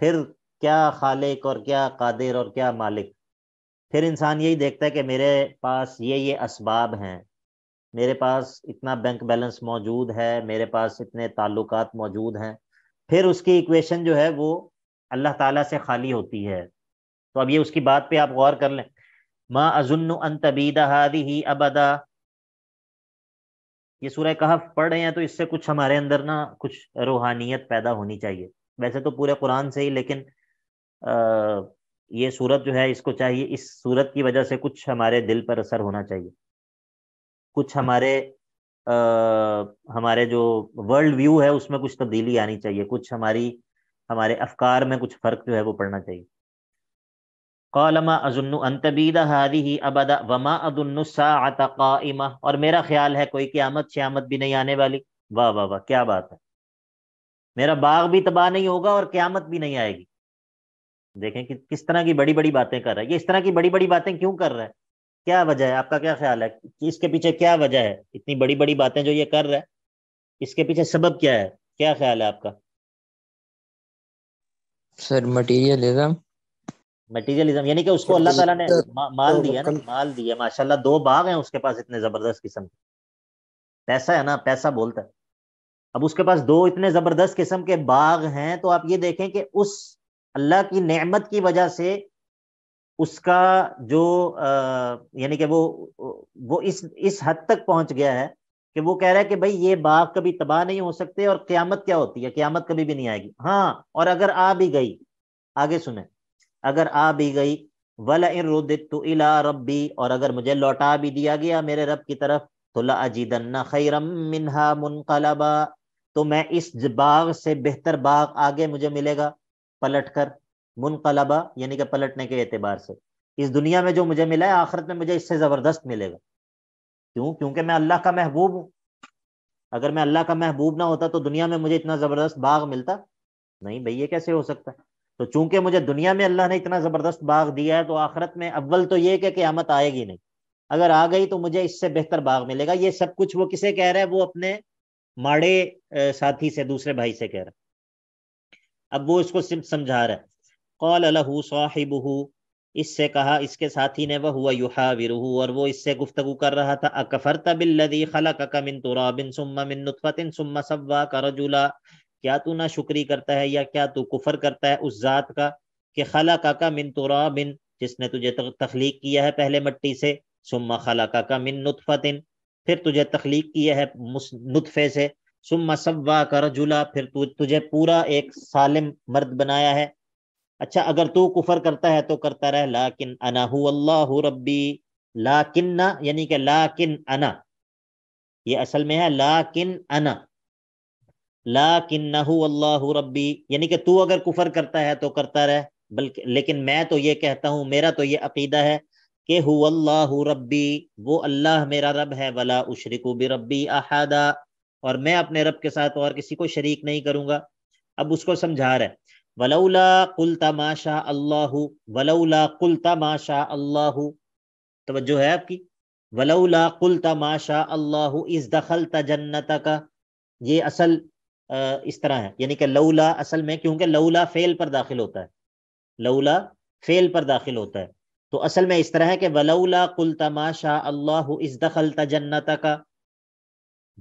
फिर क्या खालिक और क्या कादिर और क्या मालिक फिर इंसान यही देखता है कि मेरे पास ये ये इसबाब हैं मेरे पास इतना बैंक बैलेंस मौजूद है मेरे पास इतने ताल्लुक मौजूद हैं फिर उसकी इक्वेशन जो है वो अल्लाह ताला से खाली होती है तो अब ये उसकी बात पे आप गौर कर लें माँ अजुन अन तबीदा हादी ही अबदा ये सूर्य कहफ पढ़ रहे हैं तो इससे कुछ हमारे अंदर ना कुछ रूहानियत पैदा होनी चाहिए वैसे तो पूरे कुरान से ही लेकिन आ, ये सूरत जो है इसको चाहिए इस सूरत की वजह से कुछ हमारे दिल पर असर होना चाहिए कुछ हमारे आ, हमारे जो वर्ल्ड व्यू है उसमें कुछ तब्दीली आनी चाहिए कुछ हमारी हमारे अफकार में कुछ फ़र्क जो है वो पड़ना चाहिए कौलमा अजुन्नु अंतबीदा हादी ही अबदा वमा अदुन्नु साइमा और मेरा ख्याल है कोई क्यामत श्यामत भी नहीं आने वाली वाह वाह वाह क्या बात है मेरा बाग भी तबाह नहीं होगा और क्यामत भी नहीं आएगी देखें कि किस तरह की बड़ी बड़ी बातें कर रहा है ये इस तरह की बड़ी बड़ी बातें क्यों कर रहा है क्या वजह है आपका क्या ख्याल है कि इसके पीछे क्या वजह है इतनी बड़ी बड़ी बातें जो ये कर रहा है इसके पीछे सबब क्या है क्या ख्याल है आपका सर मटीरियलिज्म मटीरियलिज्म यानी कि उसको अल्लाह ताला ने तो माल दिया ना माल दिया माशाल्लाह दो बाग हैं उसके पास इतने जबरदस्त किस्म के पैसा है ना पैसा बोलता है अब उसके पास दो इतने जबरदस्त किस्म के बाग हैं तो आप ये देखें कि उस अल्लाह की नेमत की वजह से उसका जो यानी कि वो वो इस इस हद तक पहुंच गया है कि वो कह रहा है कि भाई ये बाग कभी तबाह नहीं हो सकते और क्यामत क्या होती है क्यामत कभी भी नहीं आएगी हाँ और अगर आ भी गई आगे सुने अगर आ भी गई वल इन रुदित इला रबी और अगर मुझे लौटा भी दिया गया मेरे रब की तरफ तो ला अजीदन्ना खैरम मिनहा मुनकलबा तो मैं इस बाग से बेहतर बाग आगे मुझे मिलेगा पलट कर मुनकलबा यानी कि पलटने के एतबार से इस दुनिया में जो मुझे मिला है आखिरत में मुझे इससे ज़बरदस्त मिलेगा क्यों क्योंकि मैं अल्लाह का महबूब हूँ अगर मैं अल्लाह का महबूब ना होता तो दुनिया में मुझे इतना ज़बरदस्त बाग मिलता नहीं भाई ये कैसे हो सकता है तो चूंकि मुझे दुनिया में अल्लाह ने इतना ज़बरदस्त बाग दिया है तो आखिरत में अव्वल तो ये कि क्यामत आएगी नहीं अगर आ गई तो मुझे इससे बेहतर बाग मिलेगा ये सब कुछ वो किसे कह रहा है वो अपने माड़े साथी से दूसरे भाई से कह रहा है अब वो इसको सिर्फ समझा रहा है कौल लहू साहिबहू इससे कहा इसके साथी ने वह हुआ युहाविरहू और वो इससे गुफ्तगु कर रहा था अकफर तबिल्लदी खलक मिन तुराबिन सुम्मा मिन नुतफतिन सुम्मा सब्वा करजुला क्या तू ना शुक्री करता है या क्या तू कुफर करता है उस जात का कि खला काका मिन तुराबिन जिसने तुझे तख्लीक किया है पहले मिट्टी से सुम्मा खला काका मिन नुतफतिन फिर तुझे तख्लीक किया है नुतफे से सुम्मा सब्वा करजुला फिर तुझे पूरा एक सालिम मर्द बनाया है अच्छा अगर तू कुफर करता है तो करता रह लाकिन अना हु अल्लाह रब्बी लाकिन यानी कि लाकिन अना ये असल में है लाकिन अना लाकिन अल्लाह रब्बी यानी कि तू अगर कुफर करता है तो करता रह बल्कि लेकिन मैं तो ये कहता हूँ मेरा तो ये अकीदा है कि हुल्लाह रब्बी वो अल्लाह मेरा रब है वला उशरिकु बि रब्बी अहादा और मैं अपने रब के साथ और किसी को शरीक नहीं करूँगा अब उसको समझा रहा है वलौला कुल तमाशा अल्लाह वलौला कुल तमाशा अल्लाह तो है आपकी वलौला कुल तमाशा अल्लाह इस दखल तजन्नत का ये असल इस तरह है यानी कि लौला असल में क्योंकि लौला फेल पर दाखिल होता है लौला फेल पर दाखिल होता है तो असल में इस तरह है कि वलौला कुल तमाशा अल्लाह इस दखल तजन्नत का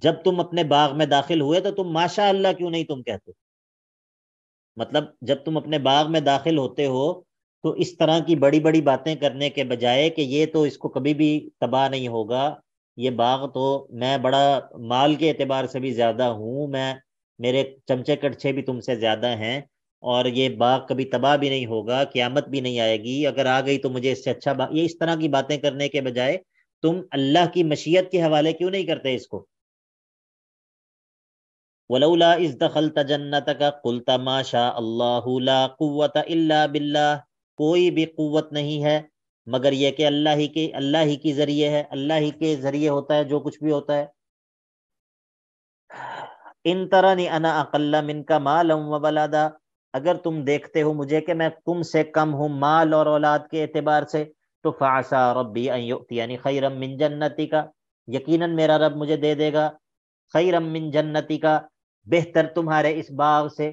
जब तुम अपने बाग में दाखिल हुए तो तुम माशा अल्लाह क्यों नहीं तुम कहते मतलब जब तुम अपने बाग में दाखिल होते हो तो इस तरह की बड़ी बड़ी बातें करने के बजाय कि ये तो इसको कभी भी तबाह नहीं होगा ये बाग तो मैं बड़ा माल के अतबार से भी ज़्यादा हूँ मैं मेरे चमचे कटछे भी तुमसे ज़्यादा हैं और ये बाग कभी तबाह भी नहीं होगा क़्यामत भी नहीं आएगी अगर आ गई तो मुझे इससे अच्छा ये इस तरह की बातें करने के बजाय तुम अल्लाह की मशीयत के हवाले क्यों नहीं करते इसको वलौला इस दखल तजन्नत का कुलता माशा अल्लाहत अल्ला बिल्ला कोई भी क़वत नहीं है मगर यह कि अल्लाह ही के अल्लाह ही के ज़रिए है अल्लाह ही के ज़रिए होता है जो कुछ भी होता है इन तरह अना अकल्ला मिन का माल वबलादा अगर तुम देखते हो मुझे कि मैं तुम से कम हूँ माल और औलाद के एतबार से तो फ़ासा रबी यानी खैरम मिन जन्नति का यकीनन मेरा रब मुझे दे देगा खैरम मिन जन्नति का बेहतर तुम्हारे इस बाग से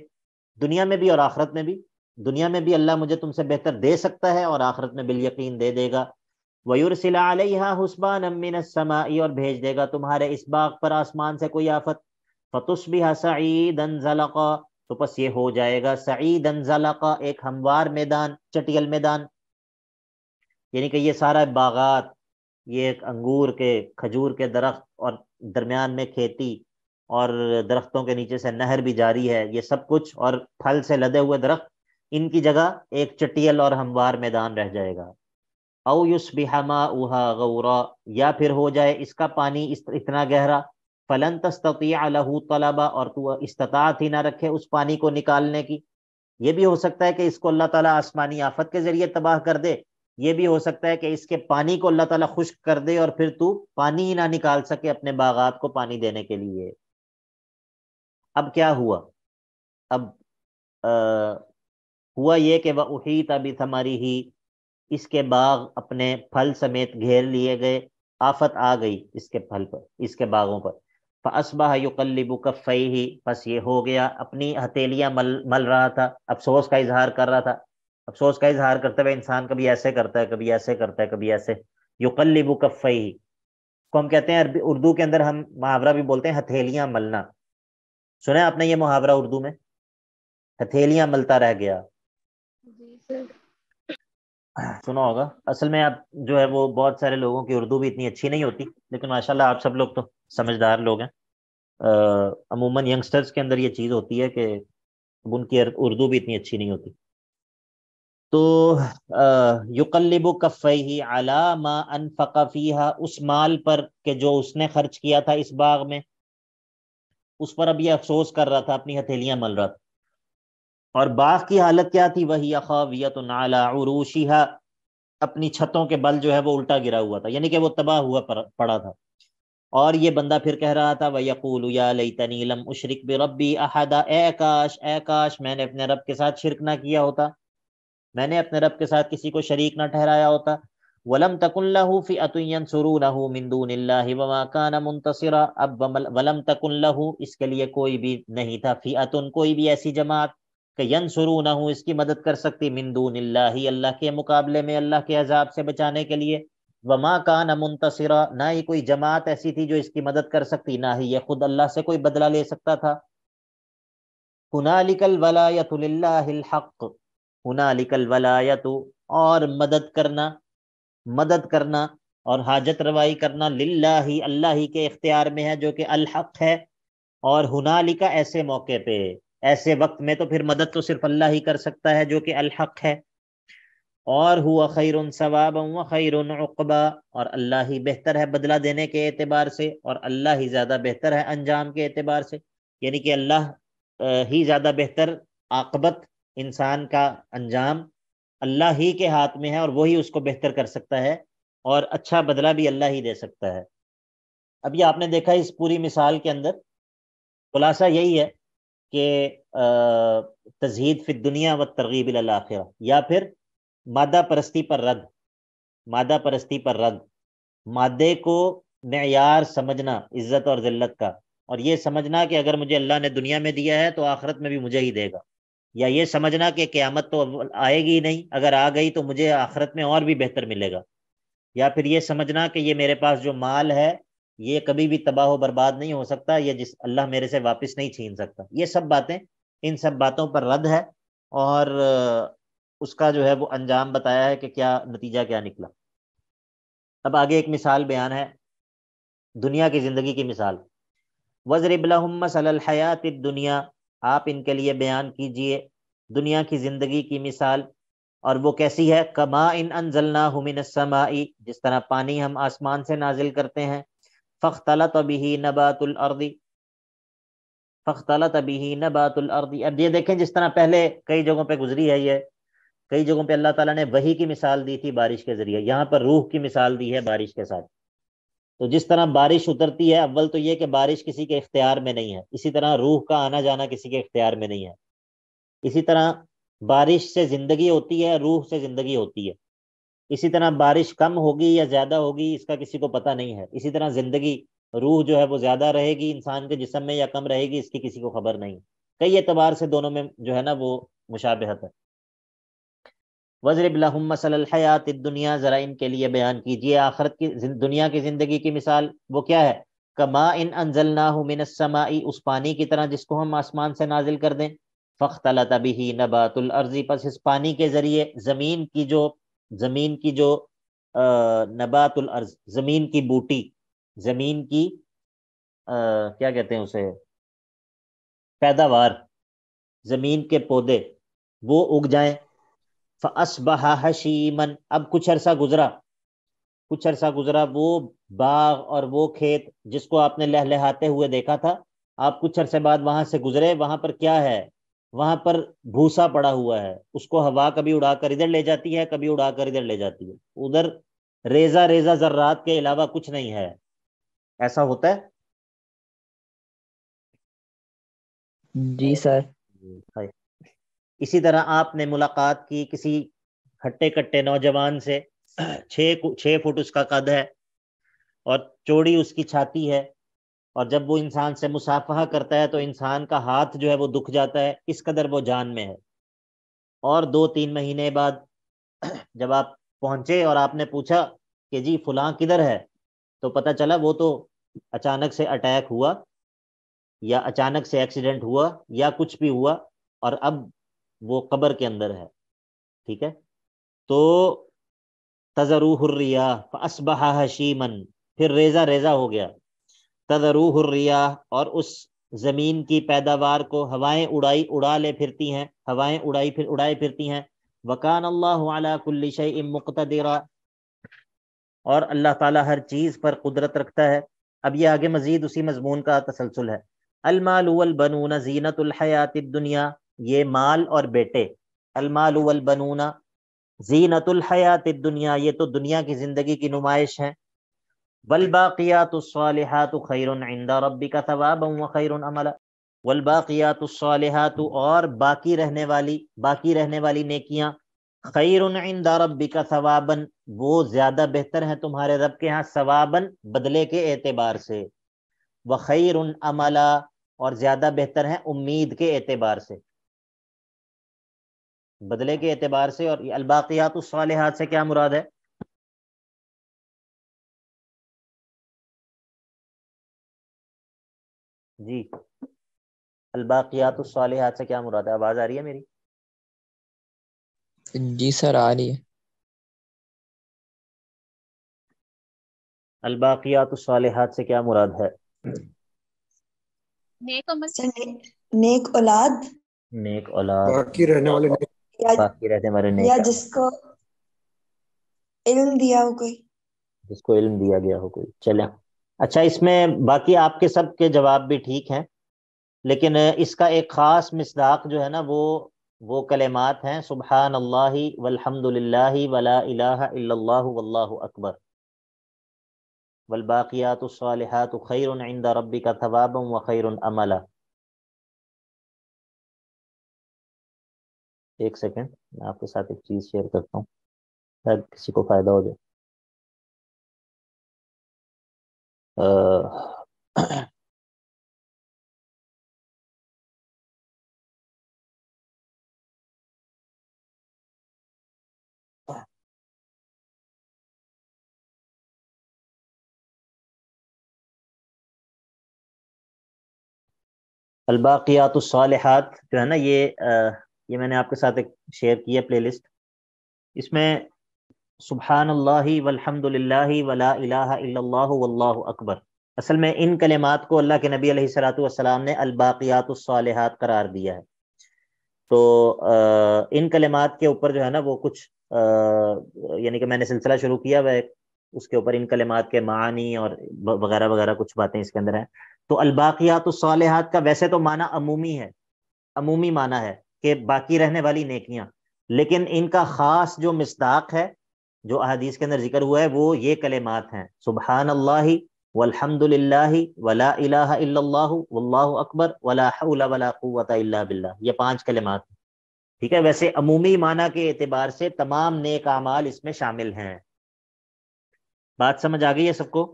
दुनिया में भी और आखरत में भी दुनिया में भी अल्लाह मुझे तुमसे बेहतर दे सकता है और आखरत में बिल यकीन दे देगा वयुरसिला हुस्बान अमिन समाई और भेज देगा तुम्हारे इस बाग पर आसमान से कोई आफत फतुस भी सईदन जलका तो बस ये हो जाएगा सईद जलका एक हमवार मैदान चटियल मैदान यानी कि ये सारा बागात ये एक अंगूर के खजूर के दरख्त और दरमियान में खेती और दरख्तों के नीचे से नहर भी जारी है ये सब कुछ और फल से लदे हुए दरख्त इनकी जगह एक चटियल और हमवार मैदान रह जाएगा औ बिहमा उहा गौरा या फिर हो जाए इसका पानी इस इतना गहरा फलन तस्तिया तलबा और तू इस्तात ही ना रखे उस पानी को निकालने की ये भी हो सकता है कि इसको अल्लाह ताला आसमानी आफत के जरिए तबाह कर दे ये भी हो सकता है कि इसके पानी को अल्लाह ताला खुश्क कर दे और फिर तू पानी ही ना निकाल सके अपने बागात को पानी देने के लिए अब क्या हुआ अब आ, हुआ ये कि वह उही तभी हमारी ही इसके बाग अपने फल समेत घेर लिए गए आफत आ गई इसके फल पर इसके बागों पर फसबा युकल्लिबु कफ़ई ही बस ये हो गया अपनी हथेलियाँ मल मल रहा था अफसोस का इजहार कर रहा था अफसोस का इजहार करते हुए इंसान कभी ऐसे करता है कभी ऐसे करता है कभी ऐसे युकल्लिबु कफ़ई को हम कहते हैं अरबी उर्दू के अंदर हम मुहावरा भी बोलते हैं हथेलियाँ मलना सुने आपने ये मुहावरा उर्दू में हथेलियां मलता रह गया सुना होगा असल में आप जो है वो बहुत सारे लोगों की उर्दू भी इतनी अच्छी नहीं होती लेकिन माशाल्लाह आप सब लोग तो समझदार लोग हैं अमूमन यंगस्टर्स के अंदर ये चीज़ होती है कि उनकी उर्दू भी इतनी अच्छी नहीं होती तो युकलब कफ़ी अला मा अनफ़ा फ़ीहा उस माल पर के जो उसने खर्च किया था इस बाग में उस पर अब ये अफसोस कर रहा था अपनी हथेलियां मल रहा था और बाघ की हालत क्या थी वही अखावियत नाला अपनी छतों के बल जो है वो उल्टा गिरा हुआ था यानी कि वो तबाह हुआ पड़ा था और ये बंदा फिर कह रहा था वयकूल लम उशरक बे रबी अहदा ए काश ए काश मैंने अपने रब के साथ शिरक ना किया होता मैंने अपने रब के साथ किसी को शरीक ना ठहराया होता वलम तकुल्लहू फी अतुयन सुरूनहू मिंदूनिल्लाहि वमा काना मुंतसिरा अब वलम तकुल्लहू इसके लिए कोई भी नहीं था फी अतुन कोई भी ऐसी जमात कि यनसुरूनहू इसकी मदद कर सकती मिंदूनिल्लाहि अल्लाह के मुकाबले में अल्लाह के अजाब से बचाने के लिए वमा काना मुंतसिरा ना ही कोई जमात ऐसी थी जो इसकी मदद कर सकती ना ही ये खुद अल्लाह से कोई बदला ले सकता था हुनालिकल वलायतुल्लाहिल हक हुनालिकल वलायतु और मदद करना मदद करना और हाजत रवाई करना लिल्ला ही अल्लाह ही के इख्तियार में है जो कि अलहक है और हुनालिका ऐसे मौके पे ऐसे वक्त में तो फिर मदद तो सिर्फ अल्लाह ही कर सकता है जो कि अलहक है और हुआ खैर सवाब हुआ खैर उकबा और अल्लाह ही बेहतर है बदला देने के अतबार से और अल्लाह ही ज़्यादा बेहतर है अंजाम के अतबार से यानी कि अल्लाह ही ज़्यादा बेहतर आकबत इंसान का अंजाम अल्लाह ही के हाथ में है और वही उसको बेहतर कर सकता है और अच्छा बदला भी अल्लाह ही दे सकता है अभी आपने देखा इस पूरी मिसाल के अंदर खुलासा यही है कि तजहीद फिर दुनिया व तरगीब आखिर या फिर मादा परस्ती पर रद्द मादा परस्ती पर रद्द मादे को मैार समझना इज्जत और ज़िल्लत का और ये समझना कि अगर मुझे अल्लाह ने दुनिया में दिया है तो आखरत में भी मुझे ही देगा या ये समझना कि क्यामत तो आएगी ही नहीं अगर आ गई तो मुझे आखरत में और भी बेहतर मिलेगा या फिर ये समझना कि ये मेरे पास जो माल है ये कभी भी तबाह बर्बाद नहीं हो सकता ये जिस अल्लाह मेरे से वापस नहीं छीन सकता ये सब बातें इन सब बातों पर रद्द है और उसका जो है वो अंजाम बताया है कि क्या नतीजा क्या निकला अब आगे एक मिसाल बयान है दुनिया की ज़िंदगी की मिसाल वज़रबलाहमसलहयात दुनिया आप इनके लिए बयान कीजिए दुनिया की जिंदगी की मिसाल और वो कैसी है कमा इन अनजलना हुमिनसमाई जिस तरह पानी हम आसमान से नाजिल करते हैं फ़ख्तला तबी नबातुलर्दी फ़ख्तला तबी नबातुलर्दी अब ये देखें जिस तरह पहले कई जगहों पे गुजरी है ये कई जगहों पे अल्लाह ताला ने वही की मिसाल दी थी बारिश के जरिए यहाँ पर रूह की मिसाल दी है बारिश के साथ तो जिस तरह बारिश उतरती है अव्वल तो ये कि बारिश किसी के इख्तियार में नहीं है इसी तरह रूह का आना जाना किसी के इख्तियार में नहीं है इसी तरह बारिश से ज़िंदगी होती है रूह से ज़िंदगी होती है इसी तरह बारिश कम होगी या ज़्यादा होगी इसका किसी को पता नहीं है इसी तरह ज़िंदगी रूह जो है वो ज़्यादा रहेगी इंसान के जिसम में या कम रहेगी इसकी किसी को खबर नहीं कई एतबार से दोनों में जो है ना वो मुशाबहत है वजरबलाहयात दुनिया ज़रा इनके लिए बयान कीजिए आखरत की दुनिया की ज़िंदगी की मिसाल वो क्या है कमा इन अनजलना मिनसमाई उस पानी की तरह जिसको हम आसमान से नाजिल कर दें फ़खला तभी ही नबातुल अर्जी पस इस पानी के ज़रिए ज़मीन की जो ज़मीन की जो नबातुल अर्ज ज़मीन की बूटी ज़मीन की आ, क्या कहते हैं उसे पैदावार ज़मीन के पौधे वो उग जाएं फसबहा हशीमन अब कुछ अरसा गुजरा कुछ अरसा गुजरा वो बाग और वो खेत जिसको आपने लहलहाते हुए देखा था आप कुछ अरसे बाद वहां से गुजरे वहां पर क्या है वहां पर भूसा पड़ा हुआ है उसको हवा कभी उड़ाकर इधर ले जाती है कभी उड़ाकर इधर ले जाती है उधर रेजा रेजा जर्रात के अलावा कुछ नहीं है ऐसा होता है जी सर इसी तरह आपने मुलाकात की किसी खट्टे कट्टे नौजवान से छ छः फुट उसका कद है और चौड़ी उसकी छाती है और जब वो इंसान से मुसाफा करता है तो इंसान का हाथ जो है वो दुख जाता है इस कदर वो जान में है और दो तीन महीने बाद जब आप पहुंचे और आपने पूछा कि जी फुलां किधर है तो पता चला वो तो अचानक से अटैक हुआ या अचानक से एक्सीडेंट हुआ या कुछ भी हुआ और अब वो कब्र के अंदर है ठीक है तो तजरूहर्रिया असबहा हशीमन फिर रेजा रेजा हो गया तजरूहर्रिया और उस जमीन की पैदावार को हवाएं उड़ाई उड़ा ले फिरती हैं हवाएं उड़ाई फिर उड़ाए फिरती हैं वकान अल्लाह कुल्लिशई और अल्लाह ताला हर चीज़ पर कुदरत रखता है अब ये आगे मजीद उसी मजमून का तसलसल है अलमाल जीनतुल जीनतहयात दुनिया ये माल और बेटे अलमाल उल बनूना जीनतुल हयात दुनिया ये तो दुनिया की ज़िंदगी की नुमाइश है वलबाक़ियात खैरदा रबी का तवाब खैर अमला वलबाक़ियात और बाकी रहने वाली बाकी रहने वाली नेकियाँ खैरदा रबी का सवाबन वो ज़्यादा बेहतर है तुम्हारे रब के यहाँ सवाबन बदले के एतबार से व खैर अमला और ज़्यादा बेहतर है उम्मीद के एतबार से बदले के एतबार से और अलबाकियात हाथ से क्या मुराद है जी अलबाकियात हाथ से क्या मुराद है आवाज आ रही है मेरी जी सर आ रही है अलबाकियात हाथ से क्या मुराद है नेक नेक औलाद नेक औलाद बाकी रहने वाले या, बाकी रहते मरने या जिसको इल्म दिया हो कोई जिसको इल्म दिया गया हो कोई चले अच्छा इसमें बाकी आपके सब के जवाब भी ठीक हैं लेकिन इसका एक ख़ास मिसदाक जो है ना वो वो कलेमात हैं सुबहान अल्लाह वल्हम्दुलिल्लाह वला इलाहा वल्लाहु अकबर वलबाक़ियात सालहत खैर रबी का तवाब व खैर अमला एक सेकेंड मैं आपके साथ एक चीज़ शेयर करता हूँ शायद किसी को फ़ायदा हो जाए अलबाकियात सालहत जो है ना ये ये मैंने आपके साथ एक शेयर किया लिस्ट इसमें सुबहान अल्लाही वलहमदिल्ला वला इलाहा अकबर असल में इन कलेमात को अल्लाह के नबी सलाम ने अलबाक़ियात करार दिया है तो इन कलेमात के ऊपर जो है ना वो कुछ यानी कि मैंने सिलसिला शुरू किया वह उसके ऊपर इन कलेमात के मानी और वगैरह वगैरह कुछ बातें इसके अंदर हैं तो अलबाक़ियात का वैसे तो माना अमूमी है अमूमी माना है के बाकी रहने वाली नेकियां लेकिन इनका ख़ास जो मस्ताक है जो अहदीस के अंदर जिक्र हुआ है वो ये कलेमात हैं सुबहान अल्लाह वलहमदिल्ला वला अकबर वला वला बिल्ला ये पांच कलेमात हैं ठीक है वैसे अमूमी माना के एतबार से तमाम नेक आमाल इसमें शामिल हैं बात समझ आ गई है सबको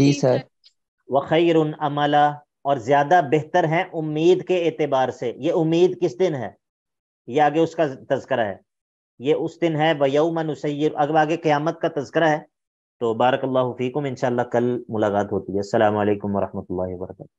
जी सर वखैर अमला और ज्यादा बेहतर हैं उम्मीद के एतबार से ये उम्मीद किस दिन है ये आगे उसका तस्करा है ये उस दिन है बयम नसैर अब आगे क़्यामत का तस्करा है तो बारक फ़ीकुम इन कल मुलाकात होती है असल वरहमल वर्का